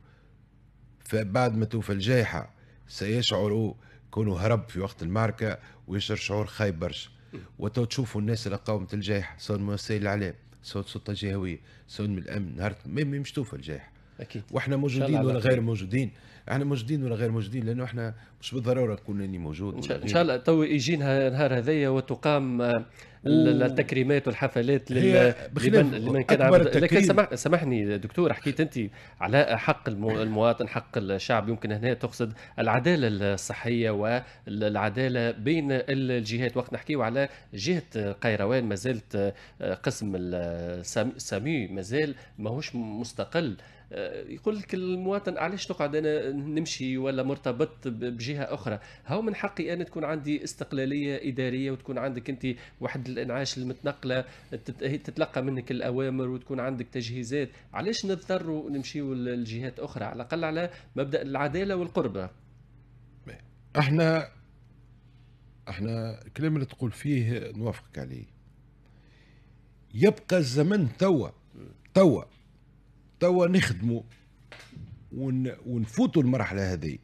فبعد ما توفى الجائحة سيشعروا كونوا هرب في وقت المعركة ويشعر شعور خايب برشا وتو تشوفوا الناس اللي قاومت الجائحة سواء من وسائل الإعلام سواء السلطة الجهوية سواء من الأمن نهار ما مش توفى الجائحة اكيد واحنا موجودين ولا غير موجودين احنا موجودين ولا غير موجودين لانه احنا مش بالضروره نكون اني موجود ان شاء الله تو يجينا النهار هذايا وتقام آه، التكريمات والحفلات لمن, لمن كان عبد لكن سمح سمحني دكتور حكيت انت على حق المواطن حق الشعب يمكن هنا تقصد العداله الصحيه والعداله بين الجهات وقت نحكيو على جهه قيروان ما زالت آه، قسم السامي مازال ماهوش مستقل آه، يقول لك المواطن علاش تقعد انا نمشي ولا مرتبط بجهه اخرى هاو من حقي انا تكون عندي استقلاليه اداريه وتكون عندك انت واحد الانعاش المتنقله تتلقى منك الاوامر وتكون عندك تجهيزات علاش نضطروا نمشيو لجهات اخرى على الاقل على مبدا العداله والقربه احنا احنا الكلام اللي تقول فيه نوافقك عليه يبقى الزمن توا توا توا نخدموا ون... ونفوتوا المرحله هذه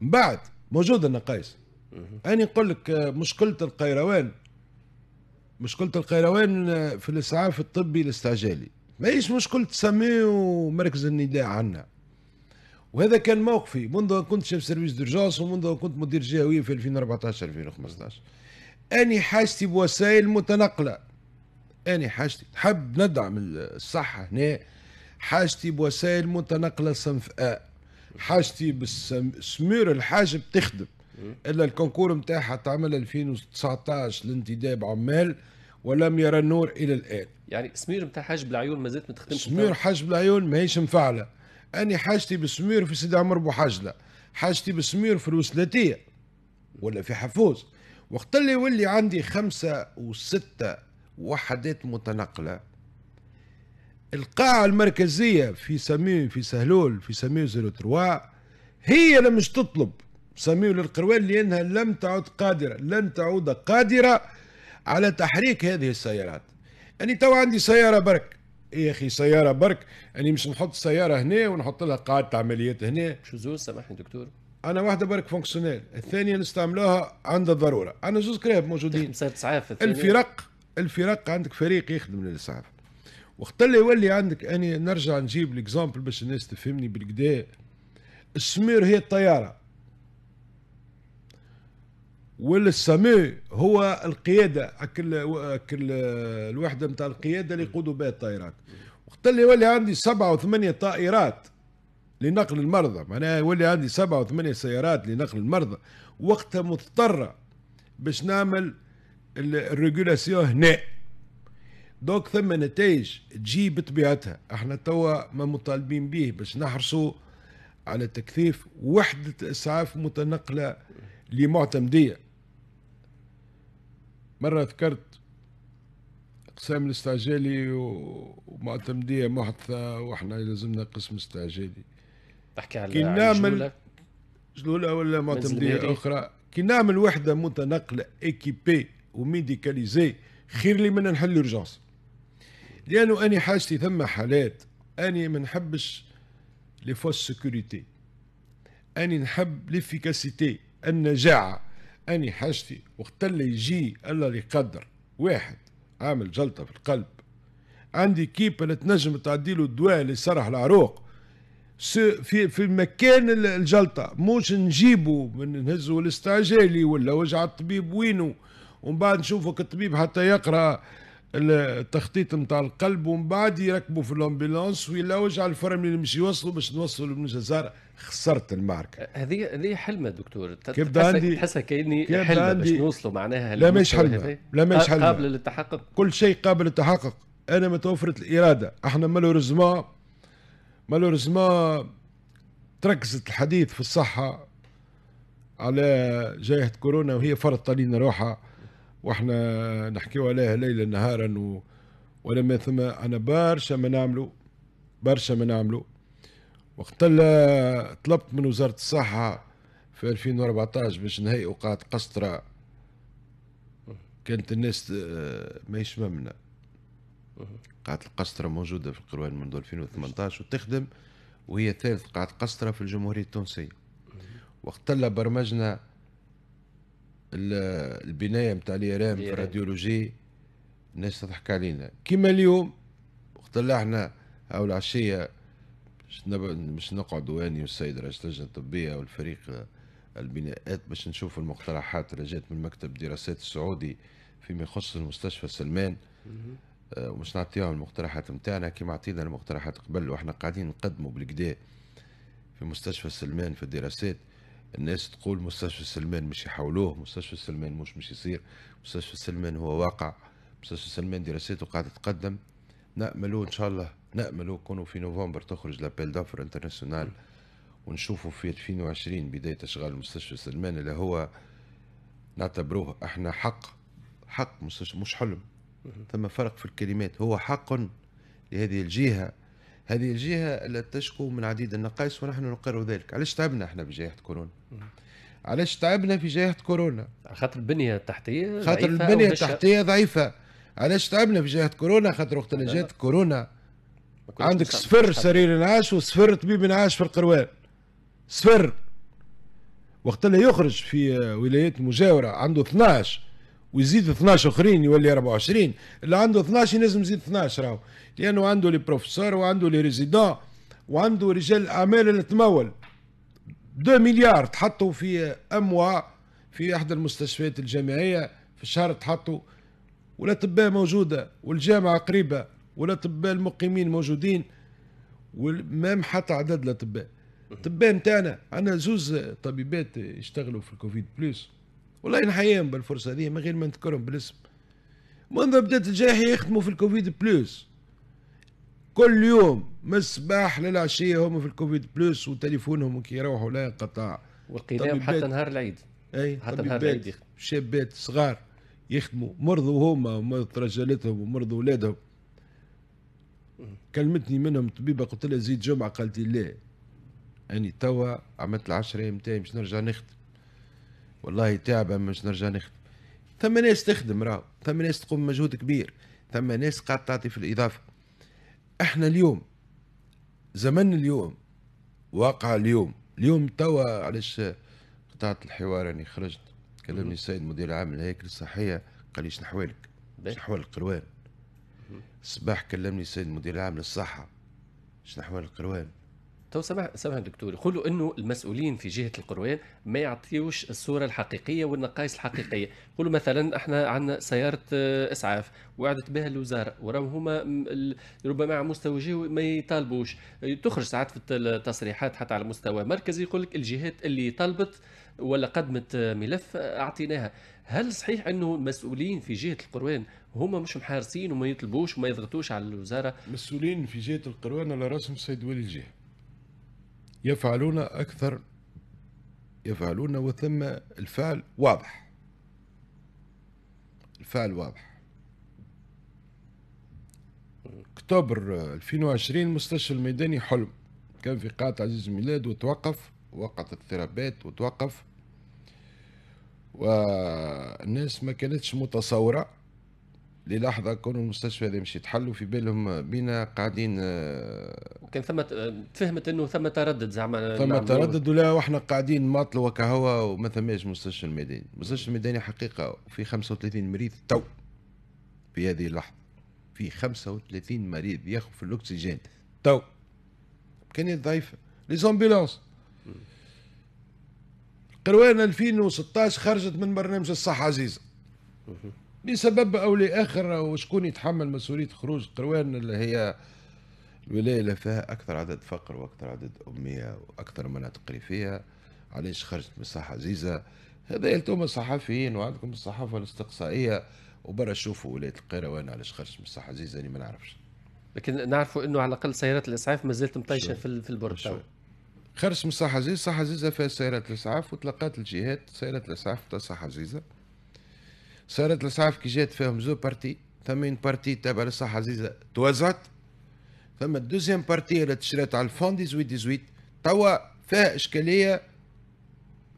من بعد موجود النقايص انا نقول لك آه، مشكله القيروان مشكله القيروان آه، في الاسعاف الطبي الاستعجالي ماهيش مشكله سامي ومركز النداء عنا وهذا كان موقفي منذ ان كنت شيف سيرفيس دورجونس ومنذ ان كنت مدير جهويه في 2014 2015 اني حاجتي بوسائل متنقله اني حاجتي نحب ندعم الصحه هنا حاجتي بوسائل متنقلة صنف أ آه، حاجتي بالسمير الحاجة بتخدم إلا الكونكور نتاعها تعمل 2019 لانتداب عمال ولم يرى النور إلى الآن يعني سمير نتاع حاجب العيون ما زالت ما تخدمش سمير حاجب العيون ماهيش مفعلة أني حاجتي بالسمير في سيدي عمر بوحاجله حاجتي بالسمير في الوسلاتية ولا في حفوز وقت اللي يولي عندي خمسة وستة وحدات متنقلة القاعة المركزية في سامي في سهلول في زيرو تروا هي اللي مش تطلب سامي للقروان لأنها لم تعد قادرة لن تعود قادرة على تحريك هذه السيارات يعني تو عندي سيارة برك إيه يا اخي سياره برك يعني مش نحط سياره هنا ونحط لها قاعده عمليات هنا شو زوز سامحني دكتور انا واحده برك فونكسيونيل الثانيه نستعملوها عند الضروره انا زوز كراهب موجودين الفرق الفرق عندك فريق يخدم للاسعاف وقت اللي يولي عندك اني نرجع نجيب ليكزامبل باش الناس تفهمني بالكدا السمير هي الطياره ولا هو القياده اكل اكل الوحده نتاع القياده اللي يقودوا بها الطائرات وقت اللي يولي عندي سبعة وثمانية طائرات لنقل المرضى معناها يولي عندي سبعة وثمانية سيارات لنقل المرضى وقتها مضطرة باش نعمل الريجولاسيون هنا دوك ثم نتائج تجي بطبيعتها احنا توا ما مطالبين به باش نحرصوا على تكثيف وحدة إسعاف متنقلة لمعتمدية مرة ذكرت قسم الاستعجالي ومعتمدية محدثة واحنا لازمنا قسم استعجالي تحكي على كي نعمل جلولة ولا معتمدية أخرى كي نعمل وحدة متنقلة ايكيبي وميديكاليزي خير لي من نحل اورجونس لانه اني حاجتي ثم حالات اني ما نحبش لي فوس سيكوريتي اني نحب ليفيكاسيتي النجاعه اني حاجتي وقت اللي يجي الله اللي يقدر واحد عامل جلطه في القلب عندي كيب اللي تنجم تعدي له الدواء اللي سرح العروق في في مكان الجلطه موش نجيبه نهزه الاستعجالي ولا وجع الطبيب وينه ومن بعد نشوفك الطبيب حتى يقرا التخطيط نتاع القلب ومن بعد يركبوا في الامبيلونس ويلوج على الفرم اللي مش يوصلوا باش نوصلوا من الجزائر خسرت المعركه هذه هذه حلمه دكتور تحسها عندي تحسها كاني حلمه عندي باش نوصلوا معناها لا مش حلمه لا مش حلمه قابله للتحقق كل شيء قابل للتحقق انا ما توفرت الاراده احنا مالوريزمون مالوريزمون تركزت الحديث في الصحه على جائحه كورونا وهي فرضت علينا روحها واحنا نحكيو عليها ليلا نهارا ولما ثم انا برشا ما نعملو برشا ما نعملو وقت طلبت من وزاره الصحه في 2014 باش نهيئوا قاعة قسطرة كانت الناس آه، ماهيش ممنة قاعة القسطرة موجودة في القروان منذ 2018 وتخدم وهي ثالث قاعة قسطرة في الجمهورية التونسية وقت برمجنا البنايه نتاع رام في الراديولوجي الناس تضحك علينا كيما اليوم وقت طلعنا او العشيه مش مش نقعد واني والسيد رئيس اللجنه الطبيه والفريق البناءات باش نشوف المقترحات اللي جات من مكتب الدراسات السعودي فيما يخص المستشفى سلمان آه، ومش نعطيهم المقترحات نتاعنا كيما عطينا المقترحات قبل واحنا قاعدين نقدموا بالكدا في مستشفى سلمان في الدراسات الناس تقول مستشفى سلمان مش يحولوه مستشفى سلمان مش مش يصير مستشفى سلمان هو واقع مستشفى سلمان دراساته قاعدة تقدم نأملوا إن شاء الله نأملوا كونوا في نوفمبر تخرج لابيل دافر انترناسيونال ونشوفوا في 2020 بداية أشغال مستشفى سلمان اللي هو نعتبروه احنا حق حق مستشفى مش حلم ثم فرق في الكلمات هو حق لهذه الجهة هذه الجهة لا تشكو من عديد النقائص ونحن نقر ذلك علاش تعبنا احنا بجائحة كورونا علاش تعبنا في جائحه كورونا خاطر البنيه التحتيه خاطر البنيه التحتيه ضعيفه علاش تعبنا في جائحه كورونا خاطر وقت اللي جات كورونا عندك صفر سرير نعاش وصفر طبيب نعاش في القروان صفر وقت اللي يخرج في ولايات مجاوره عنده 12 ويزيد 12 اخرين يولي 24 اللي عنده 12 لازم يزيد 12 راهو لانه عنده لي بروفيسور وعنده لي ريزيدون وعنده رجال الاعمال اللي تمول 2 مليار تحطوا في اموا في احدى المستشفيات الجامعيه في الشهر تحطوا والاطباء موجوده والجامعه قريبه والاطباء المقيمين موجودين ومام حتى عدد الاطباء الاطباء نتاعنا عندنا زوز طبيبات يشتغلوا في الكوفيد بلس والله نحييهم بالفرصه هذه من غير ما نذكرهم بالاسم منذ بدات الجائحه يخدموا في الكوفيد بلس كل يوم من الصباح للعشيه هم في الكوفيد بلوس وتليفونهم كي يروحوا لا ينقطع والقيام حتى نهار العيد اي حتى نهار العيد شابات صغار يخدموا مرضوا هما ومرضوا رجالتهم ومرضوا اولادهم كلمتني منهم طبيبه قلت لها زيد جمعه قالت لي لا اني توا عملت العشرة ايام تاعي باش نرجع نخدم والله تعبه مش باش نرجع نخدم ثم ناس تخدم راهو ثم ناس تقوم مجهود كبير ثم ناس قاعد تعطي في الاضافه احنا اليوم زمن اليوم واقع اليوم اليوم توا علاش قطعت الحوار يعني خرجت كلمني السيد مدير العام الهيكل الصحيه قال لي شنو احوالك؟ شنو احوال القروان؟ الصباح كلمني السيد مدير العام للصحه شنو احوال القروان؟ تو سمع سمع دكتور يقولوا انه المسؤولين في جهه القروان ما يعطيوش الصوره الحقيقيه والنقائص الحقيقيه يقولوا مثلا احنا عندنا سياره آه، اسعاف وعدت بها الوزاره وراهم هما ربما على مستوى جهوي ما يطالبوش تخرج ساعات في التصريحات حتى على مستوى مركزي يقول لك الجهات اللي طلبت ولا قدمت آه، ملف آه، اعطيناها هل صحيح انه المسؤولين في جهه القروان هما مش محارسين وما يطلبوش وما يضغطوش على الوزاره مسؤولين في جهه القروان على راسهم السيد ولي الجهه يفعلون أكثر يفعلون وثم الفعل واضح الفعل واضح اكتوبر 2020 مستشفى الميداني حلم كان في قاعة عزيز ميلاد وتوقف وقت اضطرابات وتوقف والناس ما كانتش متصورة للحظه كون المستشفى هذا مش يتحلوا في بالهم بينا قاعدين آه، كان ثم تفهمت انه ثم تردد زعما ثم تردد ولا واحنا قاعدين ماطلوا وكهوا وما ثماش مستشفى الميداني المستشفى الميداني حقيقه في 35 مريض تو في هذه اللحظه في 35 مريض ياخذ في الاكسجين تو كانت ضعيفه لي زومبيلونس قروان 2016 خرجت من برنامج الصحه عزيزه بسبب او لاخر وشكون يتحمل مسؤوليه خروج قروان اللي هي الولايه اللي فيها اكثر عدد فقر واكثر عدد اميه واكثر مناطق ريفيه علاش خرجت من الصحه عزيزه هذا انتم صحفيين وعندكم الصحافه الاستقصائيه وبرا شوفوا ولايه القيروان علاش خرجت من الصحه عزيزه انا ما نعرفش لكن نعرفوا انه على الاقل سيارات الاسعاف ما زالت مطيشه في في البرج خرجت من الصحه عزيزه صحة عزيزه فيها سيارات الاسعاف وتلقات الجهات سيارات الاسعاف تاع صحة عزيزه صارت الاسعاف كي جات فيهم زو بارتي ثم اون بارتي تابع للصحه عزيزه توزعت ثم الدوزيام بارتي اللي تشرات على الفون 18 18 توا فيها اشكاليه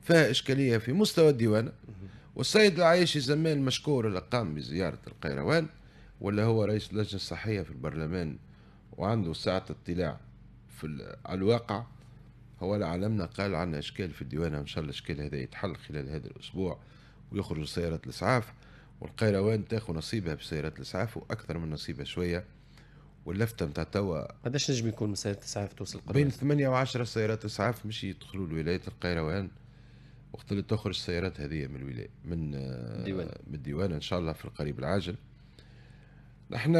فيها اشكاليه في مستوى الديوان والسيد العايشي زمان مشكور اللي قام بزياره القيروان ولا هو رئيس اللجنه الصحيه في البرلمان وعنده ساعه اطلاع في على الواقع هو علمنا قال عندنا اشكال في الديوان ان شاء الله الاشكال هذا يتحل خلال هذا الاسبوع ويخرج سياره الاسعاف والقيروان تاخذ نصيبها بسيارات الاسعاف واكثر من نصيبها شويه واللفته نتاع توا قداش نجم يكون من سيارات الاسعاف توصل قداش؟ بين 8 و10 سيارات اسعاف مش يدخلوا لولايه القيروان وقت اللي تخرج السيارات هذه من الولايه من الديوان من الديوان ان شاء الله في القريب العاجل نحن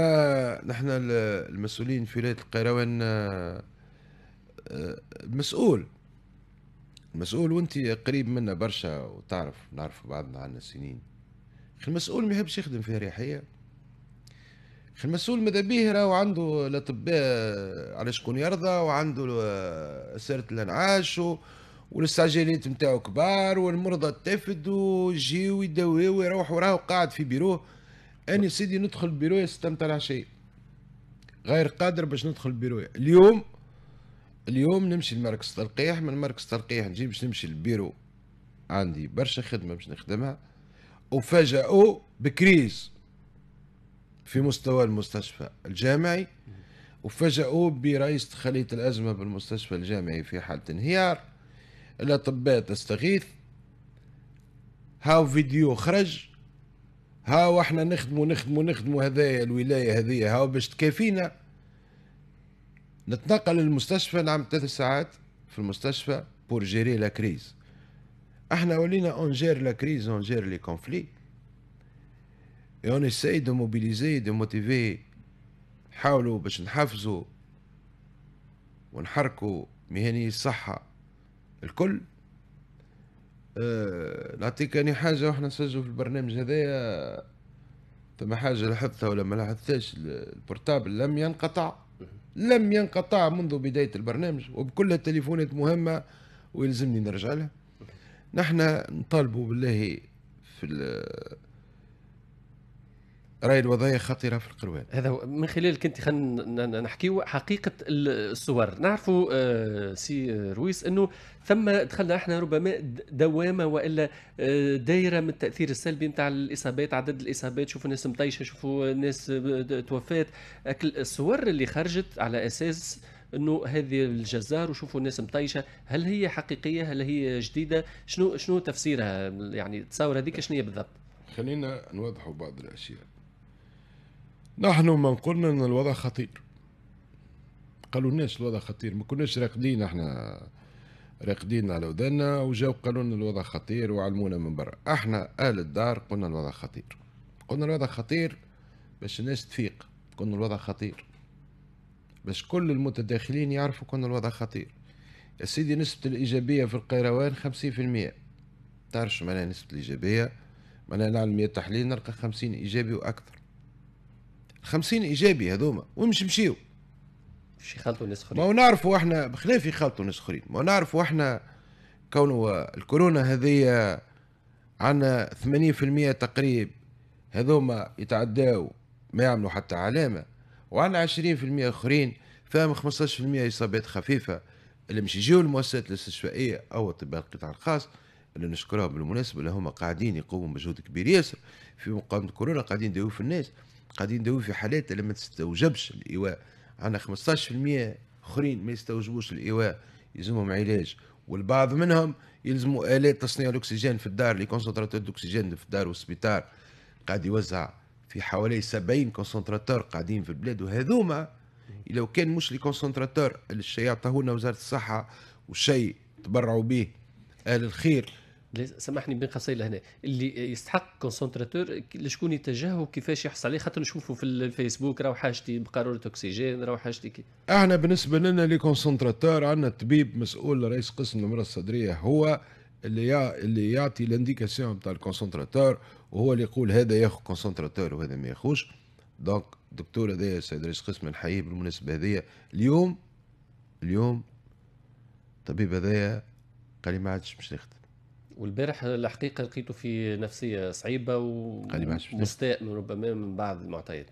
نحن المسؤولين في ولايه القيروان آه، آه، مسؤول مسؤول وانت قريب منا برشا وتعرف نعرف بعضنا عنا سنين المسؤول ما يحبش يخدم في ريحيه المسؤول ماذا بيه راهو عنده الاطباء على شكون يرضى وعنده سيره الانعاش والاستعجالات نتاعو كبار والمرضى تفد يجيو يداويو ويروحوا راهو قاعد في بيروه اني سيدي ندخل بيروه يستمتع شيء غير قادر باش ندخل بيرو اليوم اليوم نمشي لمركز تلقيح من مركز تلقيح نجي باش نمشي للبيرو عندي برشا خدمه باش نخدمها وفاجئوا بكريز في مستوى المستشفى الجامعي وفاجأوا برئيس خلية الأزمة بالمستشفى الجامعي في حالة انهيار الأطباء تستغيث هاو فيديو خرج هاو احنا نخدموا نخدموا نخدموا هذايا الولاية هذية هاو باش تكافينا نتنقل للمستشفى نعمل ثلاث ساعات في المستشفى بور جيري لا كريز احنا ولينا اون جير لا كريز اون جير لي كونفلي اي اون اساي دو موبيليزي دو موتيفي حاولوا باش نحفزوا ونحركوا مهني الصحة الكل أه نعطيك اني حاجة وإحنا نسجلوا في البرنامج هذايا ثم حاجة لاحظتها ولا ما لاحظتهاش البورتابل لم ينقطع لم ينقطع منذ بداية البرنامج وبكل التليفونات مهمة ويلزمني نرجع لها نحن نطالبوا بالله في راي الوضعيه خطيره في القروان هذا من خلال كنت خلينا نحكيو حقيقه الصور نعرفوا آه، سي آه، رويس انه ثم دخلنا احنا ربما دوامه والا آه، دايره من التاثير السلبي نتاع الاصابات عدد الاصابات شوفوا ناس مطيشه شوفوا ناس توفات الصور اللي خرجت على اساس انه هذه الجزار وشوفوا الناس مطيشه هل هي حقيقيه هل هي جديده شنو شنو تفسيرها يعني تصور هذيك شنو هي بالضبط خلينا نوضحوا بعض الاشياء نحن من قلنا ان الوضع خطير قالوا الناس الوضع خطير ما كناش راقدين احنا راقدين على ودنا وجاو قالوا ان الوضع خطير وعلمونا من برا احنا اهل الدار قلنا الوضع خطير قلنا الوضع خطير باش الناس تفيق قلنا الوضع خطير باش كل المتداخلين يعرفوا كون الوضع خطير يا سيدي نسبة الإيجابية في القيروان خمسين في المية تعرفش معناها نسبة الإيجابية معناها نعمل مية تحليل نلقى خمسين إيجابي وأكثر خمسين إيجابي هذوما ومش مشيو مش يخلطوا ناس خرين ما نعرفوا احنا بخلاف يخلطوا ناس اخرين ما نعرفوا احنا كونه الكورونا هذه عندنا المية تقريب هذوما يتعداو ما يعملوا حتى علامه وعندنا 20% اخرين فهم 15% اصابات خفيفه اللي مش يجيو المؤسسات الاستشفائيه او اطباء القطاع الخاص اللي نشكرهم بالمناسبه اللي هما قاعدين يقوموا بمجهود كبير ياسر في مقاومه كورونا قاعدين يداووا في الناس قاعدين يداووا في حالات اللي ما تستوجبش الايواء عندنا 15% اخرين ما يستوجبوش الايواء يلزمهم علاج والبعض منهم يلزموا الات تصنيع الاكسجين في الدار لي كونسنتراتور الاكسجين في الدار والسبيطار قاعد يوزع في حوالي 70 كونسنتراتور قاعدين في البلاد وهذوما لو كان مش لي كونسنتراتور الشيء عطاهولنا وزاره الصحه وشيء تبرعوا به اهل الخير سامحني بين قصيله هنا اللي يستحق كونسنتراتور لشكون يتجه وكيفاش يحصل عليه خاطر نشوفه في الفيسبوك راهو حاجتي بقاروره اكسجين راهو حاجتي كي احنا بالنسبه لنا لي كونسنتراتور عندنا الطبيب مسؤول رئيس قسم الامراض الصدريه هو اللي اللي يعطي الانديكاسيون بتاع الكونسنتراتور وهو اللي يقول هذا ياخذ كونسنتراتور وهذا ما ياخذش دونك الدكتور هذايا السيد رئيس قسم الحي بالمناسبه هذيا اليوم اليوم الطبيب هذايا قال لي ما عادش باش نخدم والبارح الحقيقه لقيته في نفسيه صعيبه و ومستاء ربما من بعض المعطيات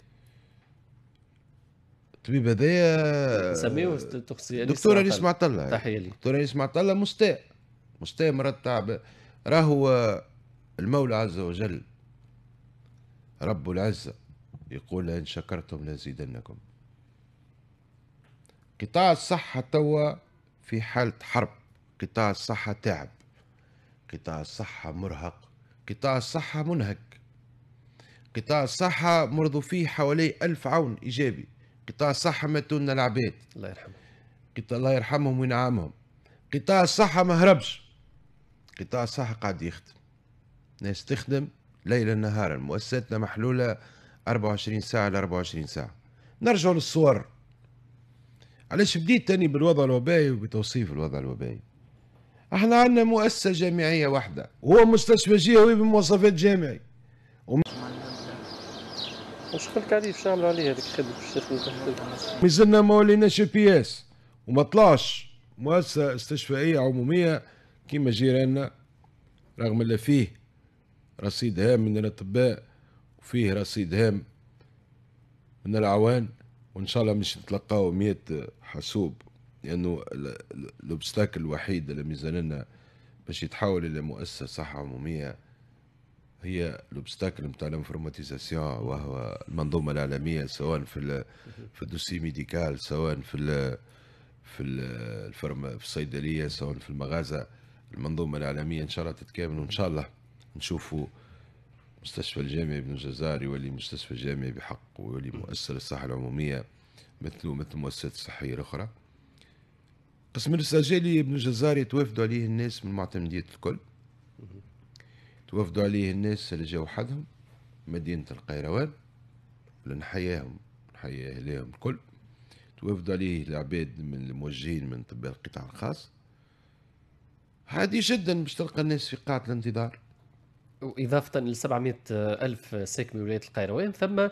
الطبيب هذايا تخصي دكتور انيس معطله تحيه لي دكتور انيس معطله مستاء مستاء مرات تعب راهو المولى عز وجل رب العزة يقول لئن شكرتم لزيدنكم قطاع الصحة توا في حالة حرب قطاع الصحة تعب قطاع الصحة مرهق قطاع الصحة منهك قطاع الصحة مرضو فيه حوالي ألف عون إيجابي قطاع الصحة ماتونا العباد الله يرحمهم قطاع الله يرحمهم وينعمهم قطاع الصحة ما هربش قطاع الصحة قاعد يخدم ناس تخدم ليلا نهارا مؤسساتنا محلولة 24 ساعة ل 24 ساعة نرجع للصور علاش بديت تاني بالوضع الوبائي وبتوصيف الوضع الوبائي احنا عندنا مؤسسة جامعية واحدة وهو مستشفى جهوي بمواصفات جامعي وم... وشوف الكاريف شامل عليه هذيك خدمة الشيخ مازلنا ما وليناش بي اس وما طلعش مؤسسة استشفائية عمومية كيما جيراننا رغم اللي فيه رصيد هام من الاطباء وفيه رصيد هام من العوان وان شاء الله مش نتلقاو مية حاسوب لانه الاوبستاكل الوحيد اللي ميزاننا باش يتحول الى مؤسسه صحه عموميه هي الاوبستاكل نتاع الانفورماتيزاسيون وهو المنظومه العالميه سواء في في الدوسي ميديكال سواء في ال في في الصيدليه سواء في المغازه المنظومه العالميه ان شاء الله تتكامل وان شاء الله نشوفوا مستشفى الجامعي ابن الجزار يولي مستشفى جامعي بحق ويولي مؤسسة للصحة العمومية مثله مثل المؤسسات صحية الأخرى قسم الاستعجالي ابن الجزار يتوافدوا عليه الناس من معتمدية الكل توافدوا عليه الناس اللي جاوا وحدهم مدينة القيروان لنحياهم نحياهم نحيا أهليهم الكل توافدوا عليه العباد من الموجهين من طبيب القطاع الخاص عادي جدا باش تلقى الناس في قاعة الانتظار إضافة ل 700 الف ساكن من ولايه القيروان ثم آه،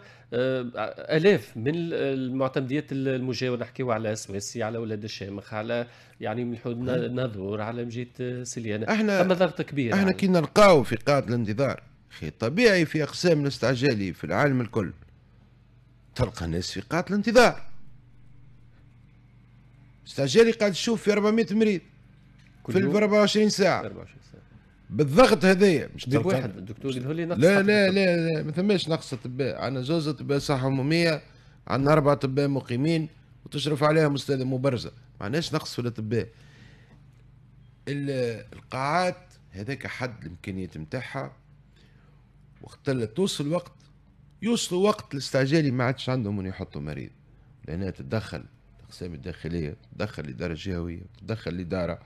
الاف من المعتمديات المجاوره نحكيو على سويسي على ولاد الشامخ على يعني من حدود ناظور على مجية سليانه احنا ثم ضغط كبير احنا يعني. كي نلقاو في قاعة الانتظار خي طبيعي في اقسام الاستعجالي في العالم الكل تلقى ناس في قاعة الانتظار استعجالي قاعد تشوف في 400 مريض في 24 ساعه 24 ساعه بالضغط هذايا مش طبيب واحد الدكتور يقول لي نقص لا لا لا, لا ما ثماش نقص اطباء عندنا زوز اطباء صحه عموميه عندنا اربع اطباء مقيمين وتشرف عليهم استاذه مبرزه ما عندناش نقص في الاطباء القاعات هذاك حد الامكانيات نتاعها وقت توصل وقت يوصلوا وقت الاستعجالي ما عادش عندهم من يحطوا مريض لانها تتدخل الاقسام الداخليه تدخل الاداره الجهويه تدخل الاداره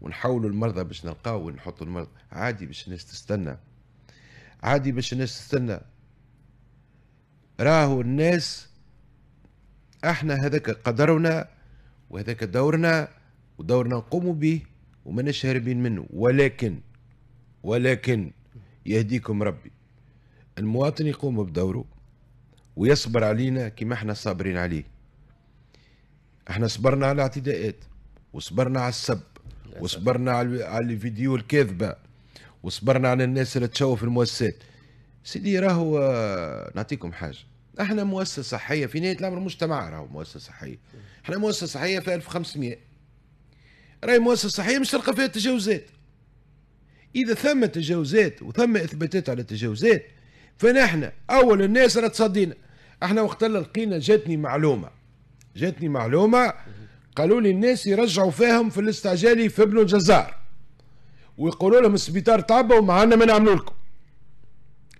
ونحولوا المرضى باش نلقاو ونحطوا المرض عادي باش الناس تستنى عادي باش الناس تستنى راهو الناس احنا هذاك قدرنا وهذاك دورنا ودورنا نقوم به وماناش هاربين منه ولكن ولكن يهديكم ربي المواطن يقوم بدوره ويصبر علينا كما احنا صابرين عليه احنا صبرنا على الاعتداءات وصبرنا على السب وصبرنا على الفيديو الكاذبه وصبرنا على الناس اللي تشوف المؤسسات سيدي راهو آه، نعطيكم حاجه احنا مؤسسه صحيه في نهايه الامر مجتمع راهو مؤسسه صحيه احنا مؤسسه صحيه في 1500 راهي مؤسسه صحيه مش تلقى فيها تجاوزات اذا ثم تجاوزات وثم اثباتات على تجاوزات فنحن اول الناس راه تصدينا احنا وقت لقينا جاتني معلومه جاتني معلومه قالوا لي الناس يرجعوا فيهم في الاستعجالي في ابن الجزار ويقولوا لهم السبيطار وما ومعنا ما نعملوا لكم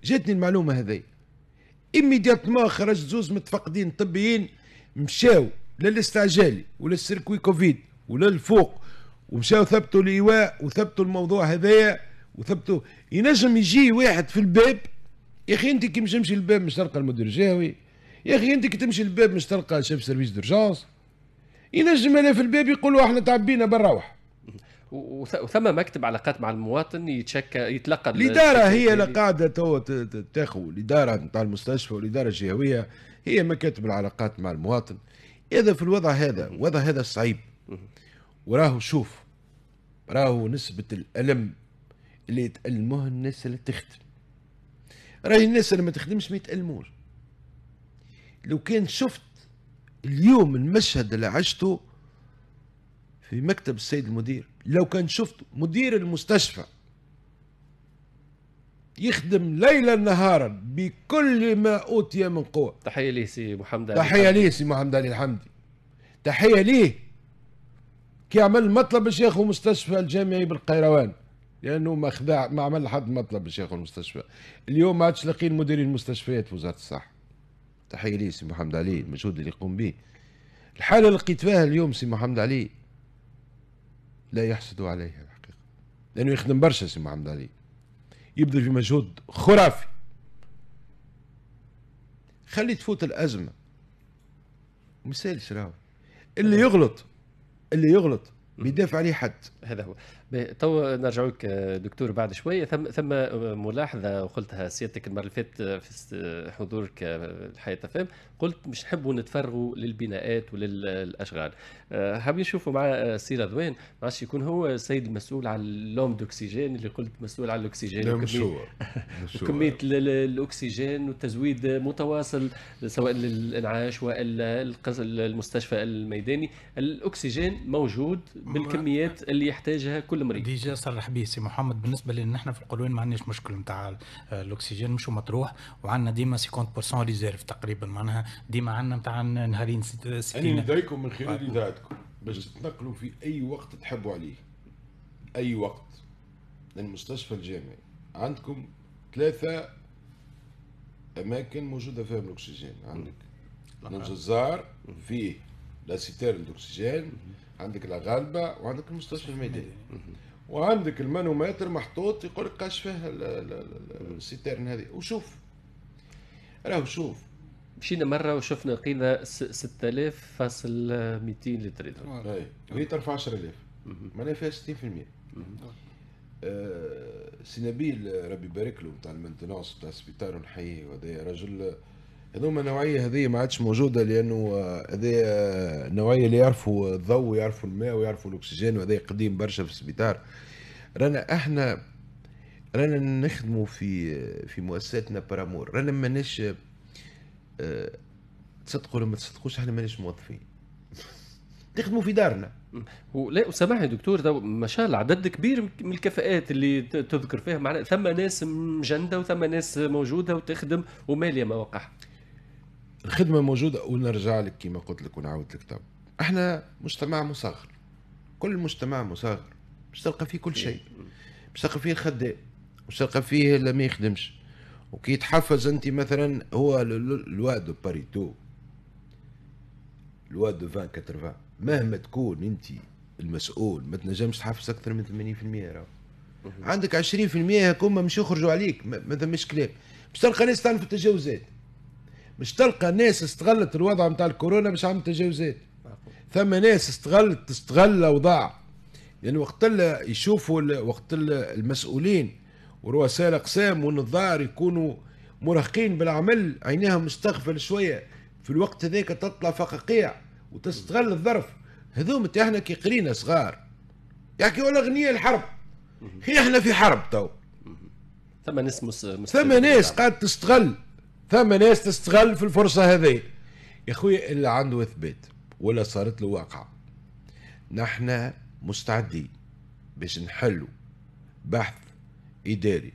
جاتني المعلومه هذه ايميدياتمون خرج زوز متفقدين طبيين مشاو للاستعجالي وللسيركوي كوفيد وللفوق ومشاو ثبتوا الايواء وثبتوا الموضوع هذايا وثبتوا ينجم يجي واحد في الباب يا اخي انت كي مش تمشي للباب مش تلقى المدير الجهوي يا اخي انت كي تمشي للباب مش تلقى شيف سيرفيس دورجونس ينجم انا في الباب يقولوا احنا تعبينا بالروح وثم مكتب علاقات مع المواطن يتشكى يتلقى الاداره هي اللي قاعده تو تاخذ الاداره نتاع المستشفى والاداره الجهويه هي مكاتب العلاقات مع المواطن اذا في الوضع هذا وضع هذا صعيب وراه شوف راهو نسبة الألم اللي يتألموها الناس اللي تخدم راهي الناس اللي ما تخدمش ما يتألموش لو كان شفت اليوم المشهد اللي عشته في مكتب السيد المدير لو كان شفت مدير المستشفى يخدم ليلا نهارا بكل ما اوتي من قوه تحيه ليه سي محمد علي تحيه ليه سي محمد علي الحمدي تحيه ليه كي عمل مطلب باش ياخذ مستشفى الجامعي بالقيروان لانه ما خدع ما عمل حد مطلب باش ياخذ المستشفى اليوم ما عادش لاقين مديرين المستشفيات في وزاره الصحه تحيه لي سي محمد علي المجهود اللي يقوم به الحاله اللي لقيت فيها اليوم سي محمد علي لا يحسد عليها الحقيقه لانه يخدم برشا سي محمد علي يبذل في مجهود خرافي خلي تفوت الازمه ما راهو اللي يغلط اللي يغلط بيدافع عليه حد هذا هو تو نرجعوك دكتور بعد شويه ثم ثم ملاحظه وقلتها سيادتك المره اللي فاتت في حضورك آه، الحياه فهم قلت مش نحبوا نتفرغوا للبناءات وللاشغال آه، حابين نشوفوا مع آه، سي رضوان ما عادش يكون هو السيد المسؤول على اللوم دوكسيجين اللي قلت مسؤول على الاكسجين لا كميه الاكسجين والتزويد متواصل سواء للانعاش والا المستشفى الميداني الاكسجين موجود بالكميات اللي يحتاجها كل مريض ديجا صرح به سي محمد بالنسبه لنا احنا في القلوين ما عندناش مشكل نتاع الاكسجين مش مطروح وعندنا ديما 50% ريزيرف تقريبا معناها ديما عندنا نتاع نهارين 60 انا نديكم من خلال اذاعتكم باش تتنقلوا في اي وقت تحبوا عليه اي وقت للمستشفى الجامعي عندكم ثلاثه اماكن موجوده فيها الاكسجين عندك الجزار فيه لا سيتيرن الاكسجين عندك الغالبه وعندك المستشفى الميداني وعندك المانومتر محطوط يقول لك قاش فيه السيترن هذه وشوف راهو شوف مشينا مره وشفنا قيمه 6000 فاصل 200 لتر وهي ترفع 10000 معناها فيها 60% آه سي نبيل ربي يبارك له نتاع المنتنونس نتاع السبيطار ونحييه هذا رجل هذوما النوعيه هذه ما عادش موجوده لانه آه، هذه النوعيه آه، اللي يعرفوا الضوء ويعرفوا الماء ويعرفوا الاكسجين وهذا قديم برشا في السبيطار رانا احنا رانا نخدموا في آه، في مؤسساتنا برامور رانا ماناش تصدقوا ولا ما تصدقوش احنا ماناش موظفين نخدموا في دارنا لا وسامحني دكتور تو ما شاء الله عدد كبير من الكفاءات اللي تذكر فيها معناها ثم ناس مجنده وثم ناس موجوده وتخدم وماليه مواقعها الخدمه موجوده ونرجع لك كما قلت لك ونعاود لك طب احنا مجتمع مصغر كل مجتمع مصغر باش تلقى فيه كل شيء باش تلقى فيه الخدام باش تلقى فيه اللي ما يخدمش وكي يتحفز انت مثلا هو لوا دو باريتو لوا دو 20 فان مهما تكون انت المسؤول ما تنجمش تحفز اكثر من 80% راهو عندك 20% هكوما مش يخرجوا عليك ما مش كلام باش تلقى ناس تعرف التجاوزات باش تلقى ناس استغلت الوضع نتاع الكورونا باش عملت تجاوزات ثم ناس استغلت استغل الاوضاع لان يعني وقت يشوفوا وقت المسؤولين ورؤساء الاقسام والنظار يكونوا مراهقين بالعمل عينيهم مستغفل شويه في الوقت هذاك تطلع فقاقيع وتستغل الظرف هذوم احنا كي قرينا صغار يحكي ولا غنية الحرب هي احنا في حرب تو ثم ناس ثم ناس قاعد تستغل ثم ناس تستغل في الفرصه هذه يا خويا اللي عنده اثبات ولا صارت له واقعه نحن مستعدين باش نحلوا بحث اداري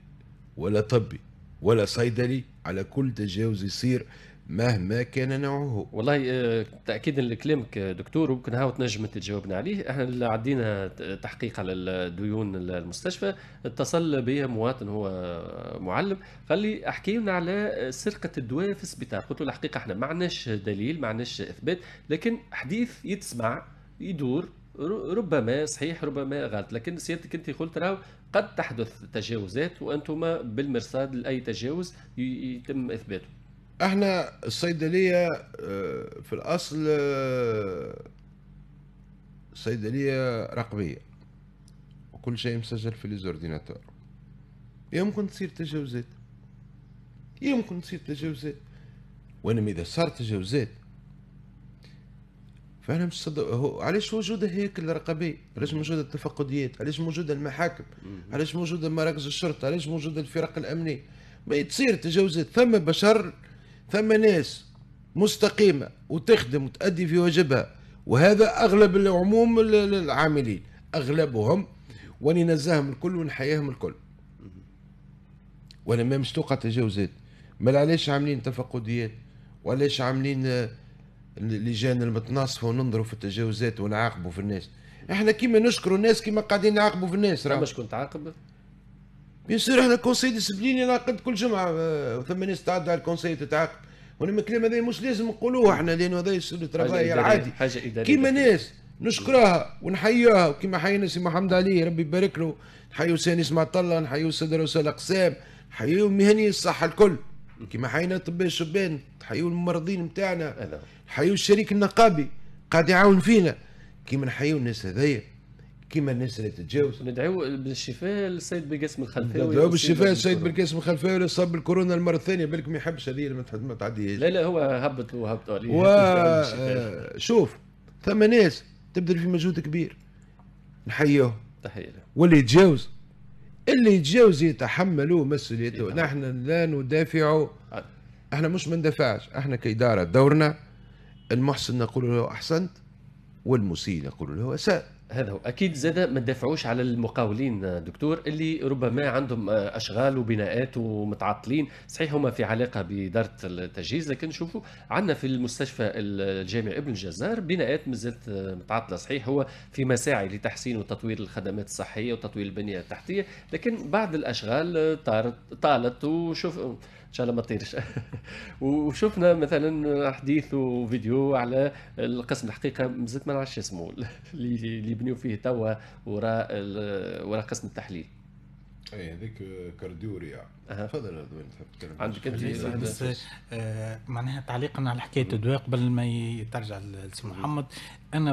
ولا طبي ولا صيدلي على كل تجاوز يصير مهما كان نوعه والله آه، تاكيدا لكلامك آه، دكتور ممكن هاو تنجم تجاوبنا عليه احنا عدينا تحقيق على الديون المستشفى اتصل بي مواطن هو آه، معلم قال لي احكي لنا على سرقه الدواء في السبيطار قلت له الحقيقه احنا ما عندناش دليل ما عندناش اثبات لكن حديث يتسمع يدور ربما صحيح ربما غلط لكن سيادتك انت قلت راهو قد تحدث تجاوزات وانتم بالمرصاد لاي تجاوز يتم اثباته احنا الصيدليه آه، في الاصل آه، صيدليه رقميه وكل شيء مسجل في ليزورديناتور يمكن تصير تجاوزات يمكن تصير تجاوزات وانما اذا صار تجاوزات فانا مش صدق هو علاش وجود هيك الرقابيه؟ علاش موجوده التفقديات؟ علاش موجوده المحاكم؟ علاش موجوده مراكز الشرطه؟ علاش موجوده الفرق الامنيه؟ ما تصير تجاوزات ثم بشر ثم ناس مستقيمة وتخدم وتأدي في واجبها وهذا أغلب العموم العاملين أغلبهم نزاهم الكل ونحياهم الكل وانا ما مش توقع تجاوزات ما علاش عاملين تفقديات وعلاش عاملين آه، لجان المتناصفه وننظروا في التجاوزات ونعاقبوا في الناس احنا كيما نشكروا الناس كيما قاعدين نعاقبوا في الناس راه مش كنت عاقب بيان سور احنا الكونسي ديسبلين ينعقد كل جمعه آه، ثم ناس تعدى على الكونسي تتعاقد ولما الكلام هذا مش لازم نقولوه احنا لانه هذا يصير ترافاي العادي حاجه اداريه كيما ناس نشكرها ونحييها وكما حيينا سي محمد علي ربي يبارك له نحيو سانيس معطله طلة نحييو سيدنا وسال قسام نحيو مهني الصحة الكل كما حيينا اطباء الشبان نحيو الممرضين نتاعنا نحيو الشريك النقابي قاعد يعاون فينا كيما نحيو الناس هذيا كيما الناس اللي تتجاوز ندعو بالشفاء للسيد بالقاسم الخلفاوي ندعو بالشفاء للسيد بالقاسم الخلفاوي اللي صاب الكورونا المره الثانيه بالك ما يحبش هذه ما تعديهاش لا لا هو هبط وهبط عليه و... آه، شوف ثم ناس تبذل في مجهود كبير نحيوه تحيه واللي يتجاوز اللي يتجاوز يتحملوا مسؤوليته نحن لا ندافع احنا مش ما ندافعش احنا كاداره دورنا المحسن نقول له احسنت والمسيء نقول له اساء هذا هو اكيد زاد ما تدافعوش على المقاولين دكتور اللي ربما عندهم آه، اشغال وبناءات ومتعطلين صحيح هما في علاقه باداره التجهيز لكن شوفوا عندنا في المستشفى الجامعي ابن الجزار بناءات مازالت آه، متعطله صحيح هو في مساعي لتحسين وتطوير الخدمات الصحيه وتطوير البنيه التحتيه لكن بعض الاشغال آه، طارت طالت وشوف ان شاء الله ما تطيرش وشفنا مثلا حديث وفيديو على القسم الحقيقه مازلت ما نعرفش اسمه اللي بنيو فيه توا وراء وراء قسم التحليل اي هذيك كارديو ريا تفضل عندك انت بس آه معناها تعليقا على حكايه الدواء قبل ما ترجع لسي محمد انا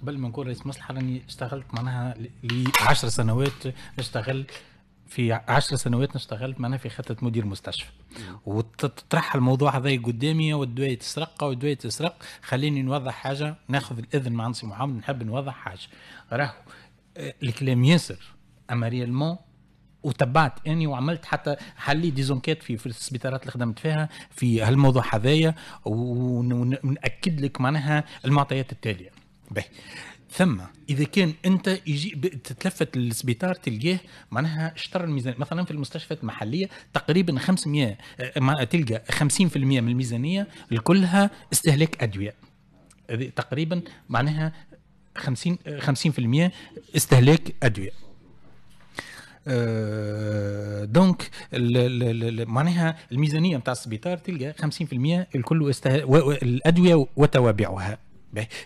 قبل ما نكون رئيس مصلحه راني اشتغلت معناها ل 10 سنوات نشتغل في 10 سنوات اشتغلت معناها في خطه مدير مستشفى وتطرح الموضوع هذا قدامي والدواء تسرق والدواء تسرق خليني نوضح حاجه ناخذ الاذن مع نصي محمد نحب نوضح حاجه راهو آه، الكلام ياسر اما ريالمون وتبعت اني وعملت حتى حليت ديزونكيت في السبيطارات اللي خدمت فيها في هالموضوع هذايا وناكد لك معناها المعطيات التاليه باهي ثم اذا كان انت يجي تتلفت للسبيطار تلقاه معناها اشترى الميزانيه مثلا في المستشفيات المحليه تقريبا 500 آه، تلقى 50% من الميزانيه الكلها استهلاك ادويه تقريبا معناها 50 50% آه، استهلاك ادويه أه دونك معناها الميزانيه نتاع السبيطار تلقى 50% الكل الادويه وتوابعها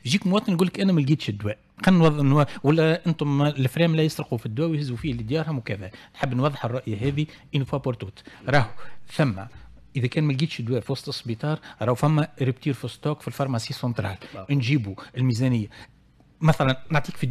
يجيك مواطن يقول لك انا ما لقيتش الدواء خلينا نوضح ولا انتم الفريم لا يسرقوا في الدواء ويهزوا فيه لديارهم وكذا نحب نوضح الرؤيه هذه ان فوا بور توت راهو ثم اذا كان ما لقيتش الدواء في وسط السبيطار راهو فما ريبتير في ستوك في الفارماسي سنترال نجيبوا الميزانيه مثلا نعطيك في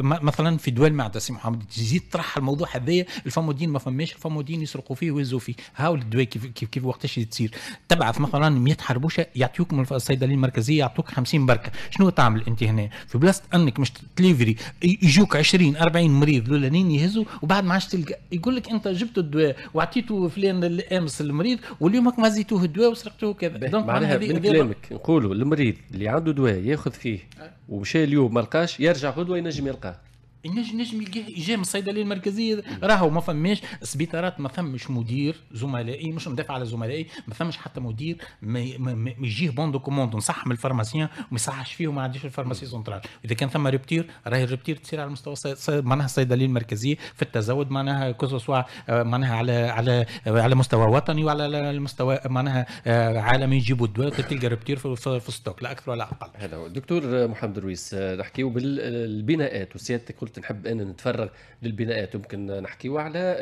مثلا في دول معده سي محمد تزيد تطرح الموضوع هذايا الفامودين ما فماش الفامودين يسرقوا فيه ويهزوا فيه هاو الدواء كيف كيف, كيف وقتاش تصير تبعث مثلا 100 حربوشه يعطيوك من الصيدليه المركزيه يعطوك 50 بركه شنو تعمل انت هنا في بلاصه انك مش تليفري يجوك 20 40 مريض لولانين يهزوا وبعد ما عادش تلقى يقول لك انت جبت الدواء وعطيته فلان امس المريض واليوم ما زيتوه الدواء وسرقتوه كذا دونك معناها من كلامك نقولوا المريض اللي عنده دواء ياخذ فيه أه. ومشى اليوم ما لقاش يرجع غدوه ينجم يلقاه النجم نجم يجي من الصيدليه المركزيه راهو ما فماش سبيطارات ما فمش مدير زملائي مش ندافع على زملائي ما فمش حتى مدير ما يجيه دو كوموند نصح من الفارماسيان وما يصحش فيه وما عنديش الفارماسي سنترال اذا كان ثم ريبتير راهي الريبتير تصير على مستوى معناها الصيدليه المركزيه في التزود معناها سوا آه، معناها على على على مستوى وطني وعلى المستوى آه، معناها آه، عالمي يجيبوا الدواء تلقى ريبتير في الستوك لا اكثر ولا اقل. هذا هو دكتور محمد رويس نحكيو بالبناءات وسيادتك قلت قلت نحب انا نتفرغ للبنايات يمكن نحكيو على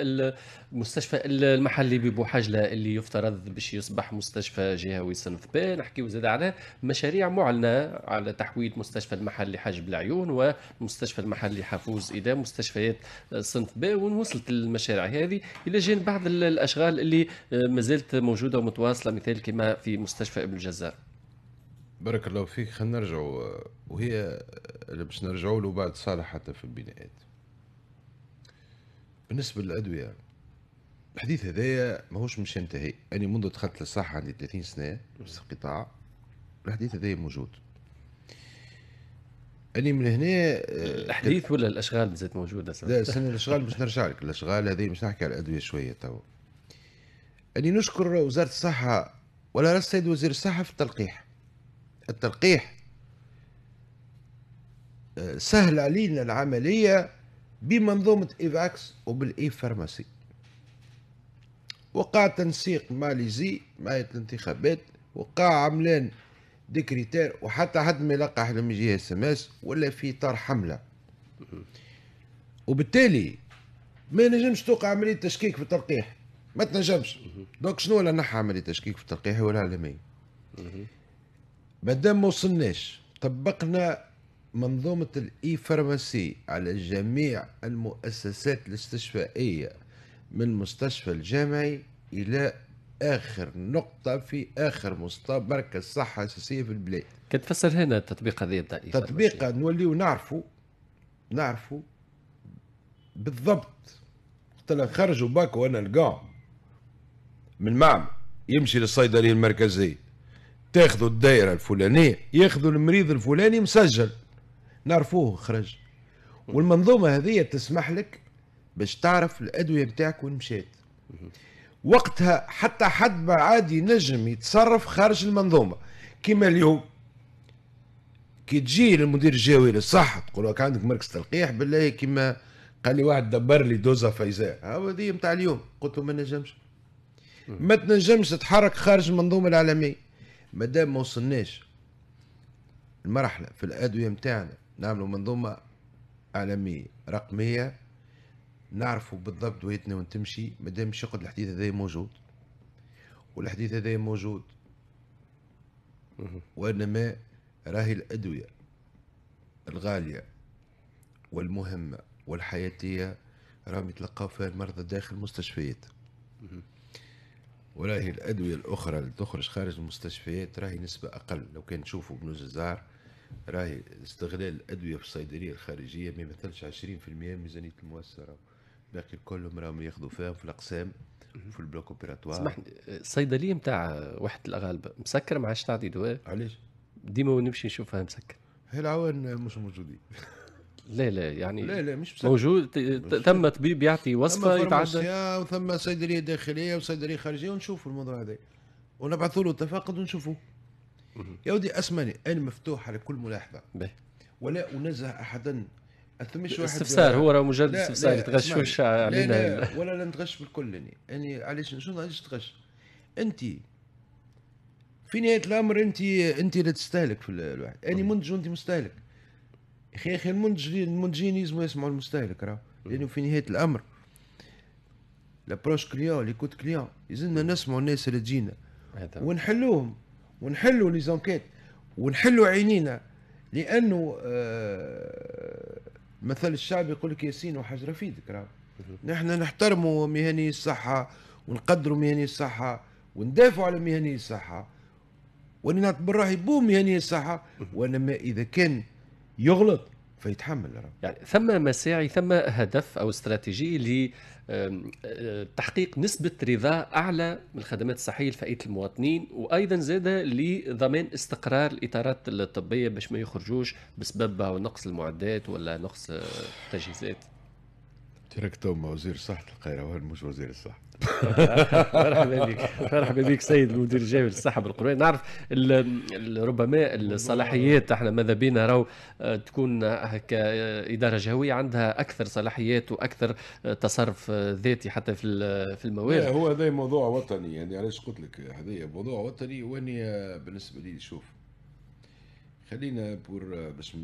المستشفى المحلي ببوحجله اللي يفترض باش يصبح مستشفى جهوي صنف ب نحكيو زاد على مشاريع معلنه على تحويل مستشفى المحلي حاجب العيون ومستشفى المحلي حافوز الى مستشفيات صنف ب وصلت المشاريع هذه الى جانب بعض الاشغال اللي مازالت موجوده ومتواصله مثال كما في مستشفى ابن الجزار بارك الله فيك خلينا نرجعوا وهي اللي باش نرجعوا له بعد صالح حتى في البناءات بالنسبه للادويه الحديث هذايا ماهوش مش ينتهي انا يعني منذ دخلت للصحه عندي 30 سنه نفس القطاع الحديث هذايا موجود اني من هنا آه، الحديث ولا الاشغال مازالت موجوده سنة. لا سنة الاشغال باش نرجع لك الاشغال هذه باش نحكي على الادويه شويه توا اني نشكر وزاره الصحه ولا السيد وزير الصحه في التلقيح التلقيح آه، سهل علينا العملية بمنظومة إيفاكس وبالإي فارماسي وقع تنسيق ماليزي مع الانتخابات وقع عملان ديكريتير وحتى حد ما يلقح لما يجي اس ام اس ولا في طار حمله وبالتالي ما نجمش توقع عمليه تشكيك في التلقيح ما تنجمش دونك شنو ولا نحى عمليه تشكيك في التلقيح ولا علمية مادام ما وصلناش طبقنا منظومة الإي فارماسي على جميع المؤسسات الاستشفائية من مستشفى الجامعي إلى آخر نقطة في آخر مستشفى مركز صحة أساسية في البلاد كتفسر هنا التطبيق هذا بتاع الإي نوليو نعرفوا نعرفوا بالضبط قلت لها خرجوا باكو أنا القام من معمل يمشي للصيدلية المركزية تاخذوا الدائره الفلانيه ياخذوا المريض الفلاني مسجل نعرفوه خرج والمنظومه هذه تسمح لك باش تعرف الادويه نتاعك وين مشات وقتها حتى حد ما عادي نجم يتصرف خارج المنظومه كما اليوم كي تجي للمدير الجوي للصحه تقول لك عندك مركز تلقيح بالله كما قال لي واحد دبر لي دوزا فايزا هذه نتاع اليوم قلت له ما نجمش ما تنجمش تتحرك خارج المنظومه العالميه مادام ما وصلناش المرحله في الادويه نتاعنا نعملوا منظومه اعلاميه رقميه نعرفوا بالضبط ويتنا وين تمشي مادام مش يقعد الحديث هذا موجود والحديث هذا موجود وانما راهي الادويه الغاليه والمهمه والحياتيه راهم يتلقاو فيها المرضى داخل المستشفيات وراهي الادويه الاخرى اللي تخرج خارج المستشفيات راهي نسبه اقل لو كان تشوفوا بنوز الزهر راهي استغلال الادويه في الصيدليه الخارجيه ما يمثلش 20% المية ميزانيه المؤسسه باقي كلهم راهم ياخذوا فيهم في الاقسام في البلوك اوبيراتوار سمحني الصيدليه نتاع واحد الاغالبه مسكر ما عادش تعطي دواء علاش؟ ديما نمشي نشوفها مسكر هي العوان مش موجودين لا لا يعني لا لا مش مسكر. موجود ثم طبيب يعطي وصفه يتعدى ثم صيدليه داخليه وصيدليه خارجيه ونشوفوا الموضوع هذا ونبعثوا له التفاقد ونشوفوا يا ودي اسمعني انا مفتوح على كل ملاحظه به. ولا انزه احدا ثمش واحد استفسار هو راه مجرد استفسار يتغشوا علينا لا لا ولا لا نتغش بالكل يعني يعني علاش شنو علاش تغش انت في نهايه الامر انت انت اللي تستهلك في الواحد اني يعني منتج وانت مستهلك اخي اخي المنتجين المنتجين يلزموا يسمعوا المستهلك راه لانه في نهايه الامر لابروش كليون كوت كليون يزلنا نسمعوا الناس اللي تجينا ونحلوهم ونحلوا لي زونكيت ونحلوا عينينا لانه آه مثل الشعب يقول لك ياسين وحجره في يدك راه نحن نحترموا مهني الصحه ونقدروا مهني الصحه وندافعوا على مهني الصحه وانا نعتبر روحي بو مهني الصحه وانما اذا كان يغلط فيتحمل راه يعني ثم مساعي ثم هدف او استراتيجي لتحقيق آه، نسبه رضا اعلى من الخدمات الصحيه لفئه المواطنين وايضا زاد لضمان استقرار الاطارات الطبيه باش ما يخرجوش بسبب نقص المعدات ولا نقص التجهيزات. تركتهم وزير الصحه القيروان مش وزير الصحه. مرحبا بك مرحبا بك سيد المدير الجامعي للسحب القروية نعرف ربما الصلاحيات احنا ماذا بينا راهو آه، تكون هكا آه، اداره جهويه عندها اكثر صلاحيات واكثر آه، تصرف ذاتي حتى في في الموارد هو هذا موضوع وطني يعني علاش قلت لك هذا موضوع وطني واني بالنسبه لي شوف خلينا بور باش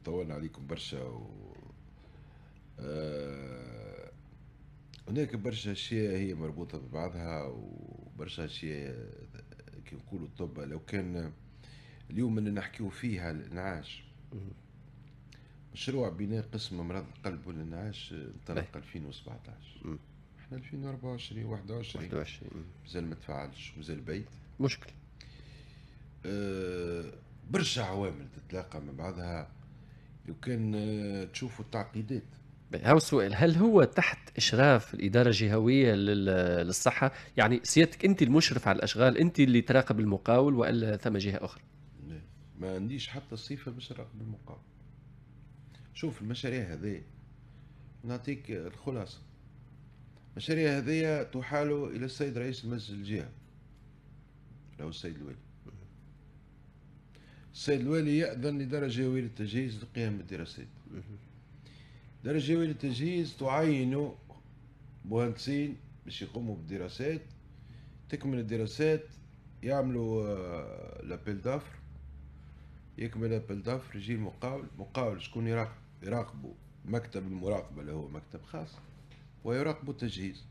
نطول عليكم برشا و آه هناك برشا أشياء هي مربوطة ببعضها وبرشا أشياء كي نقولوا الطب لو كان اليوم اللي نحكيو فيها الإنعاش مشروع بناء قسم امراض القلب والانعاش انطلق 2017 احنا 2024 21 21 مازال ما تفعلش مازال بيت مشكل آه، برشا عوامل تتلاقى مع بعضها لو كان آه، تشوفوا التعقيدات السؤال هل هو تحت اشراف الاداره الجهويه للصحه يعني سيادتك انت المشرف على الاشغال انت اللي تراقب المقاول والا ثم جهه اخرى ما عنديش حتى صفه باش نراقب المقاول شوف المشاريع هذه نعطيك الخلاصه المشاريع هذه تحال الى السيد رئيس المجلس الجهه لو السيد الوالي السيد الوالي ياذن لدرجه جهويه للتجهيز لقيام الدراسات درجة الجوية التجهيز تعين مهندسين باش يقوموا بالدراسات تكمل الدراسات يعملوا لابيل آه، دافر يكمل لابيل دافر يجي المقاول مقاول شكون يراقب يراقبوا مكتب المراقبة اللي هو مكتب خاص ويراقبوا التجهيز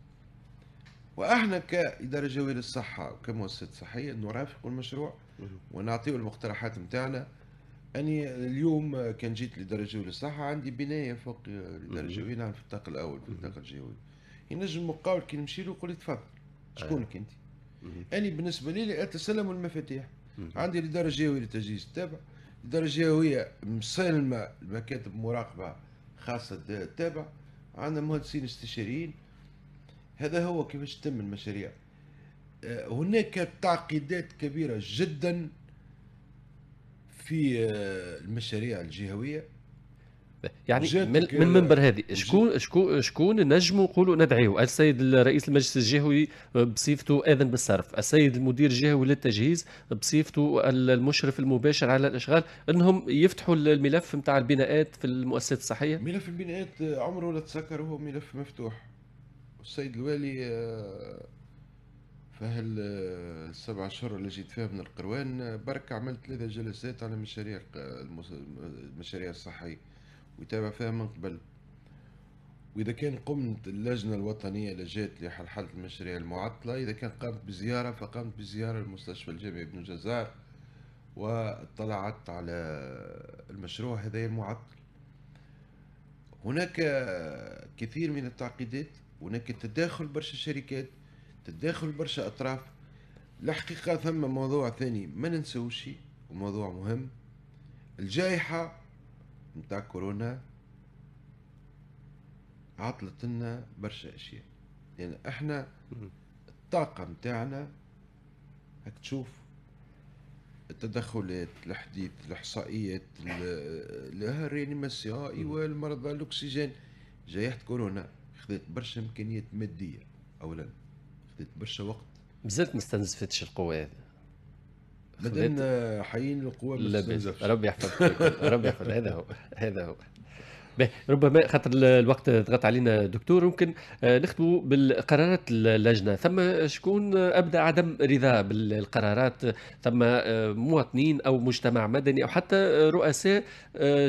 واحنا كإدارة جوية للصحة وكمؤسسات صحية نرافق المشروع ونعطيه المقترحات متاعنا أني اليوم كان جيت لدرجة الصحة عندي بناية فوق الدرجه نعم في الطاق الأول في الطاق الجوي ينجم مقاول كي نمشي له يقول لي تفضل شكونك أنت؟ أنا بالنسبة لي أتسلم المفاتيح عندي الدرجه الجوية لتجهيز التابع الدرجه الجوية مسلمة المكاتب مراقبة خاصة التابع عندنا مهندسين استشاريين هذا هو كيفاش تتم المشاريع آه، هناك تعقيدات كبيرة جدا في آه، المشاريع الجهويه يعني من, من آه، منبر هذه شكون شكون شكون نجموا نقولوا ندعيه السيد رئيس المجلس الجهوي آه، بصفته اذن بالصرف السيد المدير الجهوي للتجهيز بصفته المشرف المباشر على الاشغال انهم يفتحوا الملف نتاع البناءات في المؤسسات الصحيه ملف البناءات عمره لا تسكر هو ملف مفتوح السيد الوالي فهل السبع اشهر اللي جيت فيها من القروان برك عملت ثلاثة جلسات على مشاريع المشاريع الصحية ويتابع فيها من قبل وإذا كان قمت اللجنة الوطنية اللي جات لحلحلة المشاريع المعطلة إذا كان قامت بزيارة فقامت بزيارة لمستشفى الجامعي ابن جزار واطلعت على المشروع هذا المعطل هناك كثير من التعقيدات هناك تداخل برشا شركات تداخل برشا أطراف الحقيقة ثم موضوع ثاني ما ننسوش وموضوع مهم الجائحة متاع كورونا عطلت لنا برشا أشياء يعني احنا الطاقة متاعنا هك تشوف التدخلات الحديث الإحصائيات الريانيماسيون المرضى الأكسجين جائحة كورونا خذت برشا إمكانيات مادية أولا خدت برشا وقت مازلت ما استنزفتش القوة هذه مادام حيين القوة ما ربي يحفظك ربي يحفظك هذا هو هذا هو ربما خاطر الوقت ضغط علينا دكتور ممكن آه، نختموا بالقرارات اللجنه ثم شكون ابدى عدم رضا بالقرارات ثم آه، مواطنين او مجتمع مدني او حتى آه، رؤساء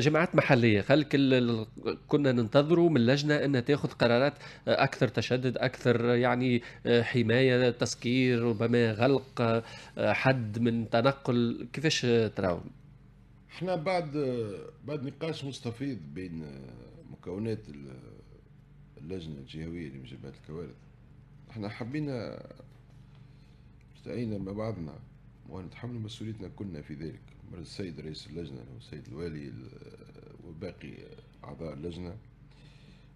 جماعات محليه كل كنا ننتظروا من اللجنه انها تاخذ قرارات اكثر تشدد اكثر يعني حمايه تسكير ربما غلق حد من تنقل كيفاش تراهم احنا بعد بعد نقاش مستفيض بين آه، مكونات اللجنه الجهويه لمجابهه الكوارث احنا حبينا استعينا مع بعضنا ونتحمل مسؤوليتنا كلنا في ذلك من السيد رئيس اللجنه والسيد الوالي آه، وباقي اعضاء اللجنه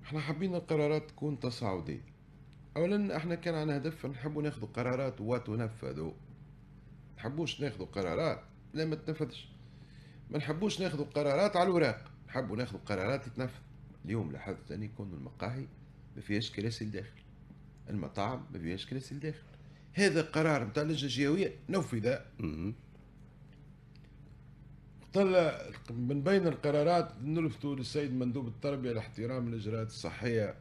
احنا حبينا القرارات تكون تصاعديه اولا احنا كان عندنا هدف نحب ناخذ قرارات وتنفذوا نحبوش ناخذ قرارات لا ما تنفذش ما نحبوش ناخذ قرارات على الوراق نحبوا ناخذ قرارات تتنفذ اليوم لاحظت اني يكون المقاهي ما فيهاش كراسي لداخل المطاعم ما فيهاش كراسي لداخل هذا قرار نتاع اللجنه الجهويه نفذ طلع من بين القرارات نلفتوا للسيد مندوب التربيه لاحترام الاجراءات الصحيه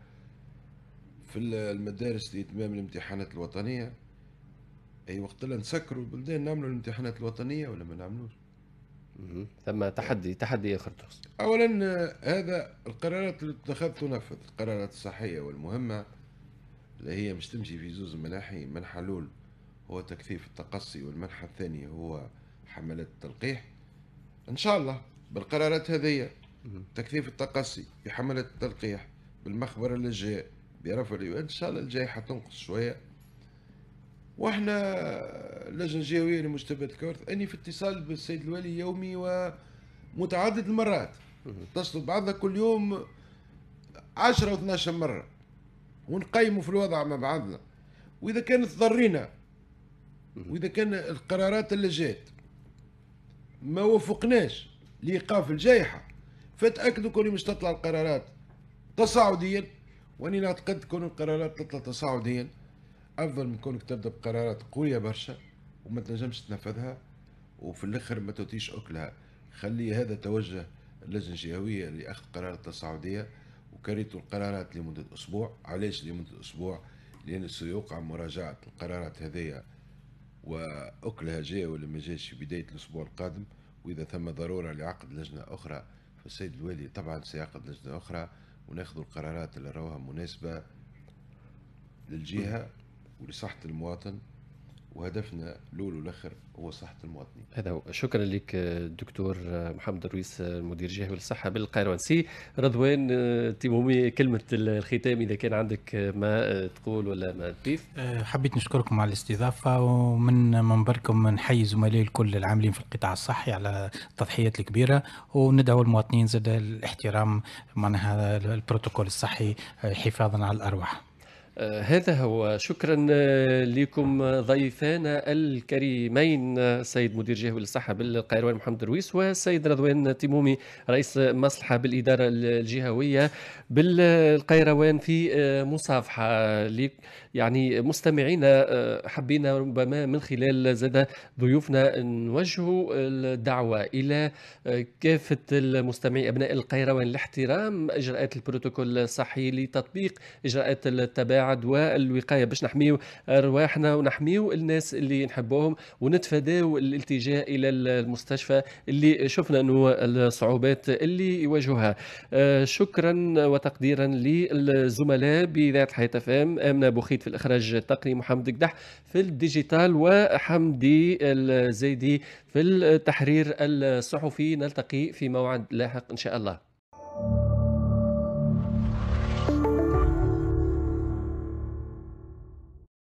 في المدارس لاتمام الامتحانات الوطنيه اي أيوة، وقت اللي نسكروا البلدان نعملوا الامتحانات الوطنيه ولا ما نعملوش ثم تحدي تحدي اخر تخص اولا هذا القرارات اللي اتخذت تنفذ القرارات الصحيه والمهمه اللي هي مش تمشي في زوز مناحي منح الاول هو تكثيف التقصي والمنحى الثاني هو حملات التلقيح ان شاء الله بالقرارات هذه تكثيف التقصي في حملات التلقيح بالمخبر اللي جاء برفع إن شاء الله الجائحة تنقص شوية واحنا اللجنه الجهويه لمجتبى الكوارث اني في اتصال بالسيد الوالي يومي ومتعدد المرات نتصلوا بعضنا كل يوم 10 و 12 مره ونقيموا في الوضع مع بعضنا واذا كانت ضرينا واذا كان القرارات اللي جات ما وفقناش لايقاف الجائحه فتاكدوا كوني مش تطلع القرارات تصاعديا واني نعتقد كون القرارات تطلع تصاعديا افضل من كونك تبدا بقرارات قويه برشا وما تنجمش تنفذها وفي الاخر ما توتيش اكلها خلي هذا توجه اللجنه الجهويه لاخذ قرارات تصاعديه وكريت القرارات لمده اسبوع علاش لمده اسبوع لان سيوقع مراجعه القرارات هذه واكلها جاء ولا ما جاش في بدايه الاسبوع القادم واذا ثم ضروره لعقد لجنه اخرى فالسيد الوالي طبعا سيعقد لجنه اخرى وناخذ القرارات اللي راوها مناسبه للجهه ولصحة المواطن وهدفنا الاول والاخر هو صحه المواطنين. هذا هو، شكرا لك الدكتور محمد الرويس مدير جهوي للصحه بالقيروانسي. رضوان تيمومي كلمه الختام اذا كان عندك ما تقول ولا ما تضيف. أه، حبيت نشكركم على الاستضافه ومن منبركم نحيي زملائي الكل العاملين في القطاع الصحي على التضحيات الكبيره وندعو المواطنين زاد الاحترام معناها البروتوكول الصحي حفاظا على الارواح. هذا هو شكرا آه، لكم آه، ضيفانا الكريمين آه، سيد مدير جهوي للصحة بالقيروان محمد الرويس والسيد رضوان تيمومي رئيس مصلحة بالإدارة الجهوية بالقيروان في مصافحة يعني مستمعينا حبينا ربما من خلال زاد ضيوفنا نوجهوا الدعوة إلى كافة المستمعين أبناء القيروان لاحترام إجراءات البروتوكول الصحي لتطبيق إجراءات التباعد أدوية الوقاية باش نحميو ارواحنا ونحميو الناس اللي نحبوهم ونتفاداو الالتجاء إلى المستشفى اللي شفنا أنه الصعوبات اللي يواجهها آه، شكرا وتقديرا للزملاء بإذاعة حياه فهم آمنة بوخيت في الإخراج التقني محمد قدح في الديجيتال وحمدي الزيدي في التحرير الصحفي نلتقي في موعد لاحق إن شاء الله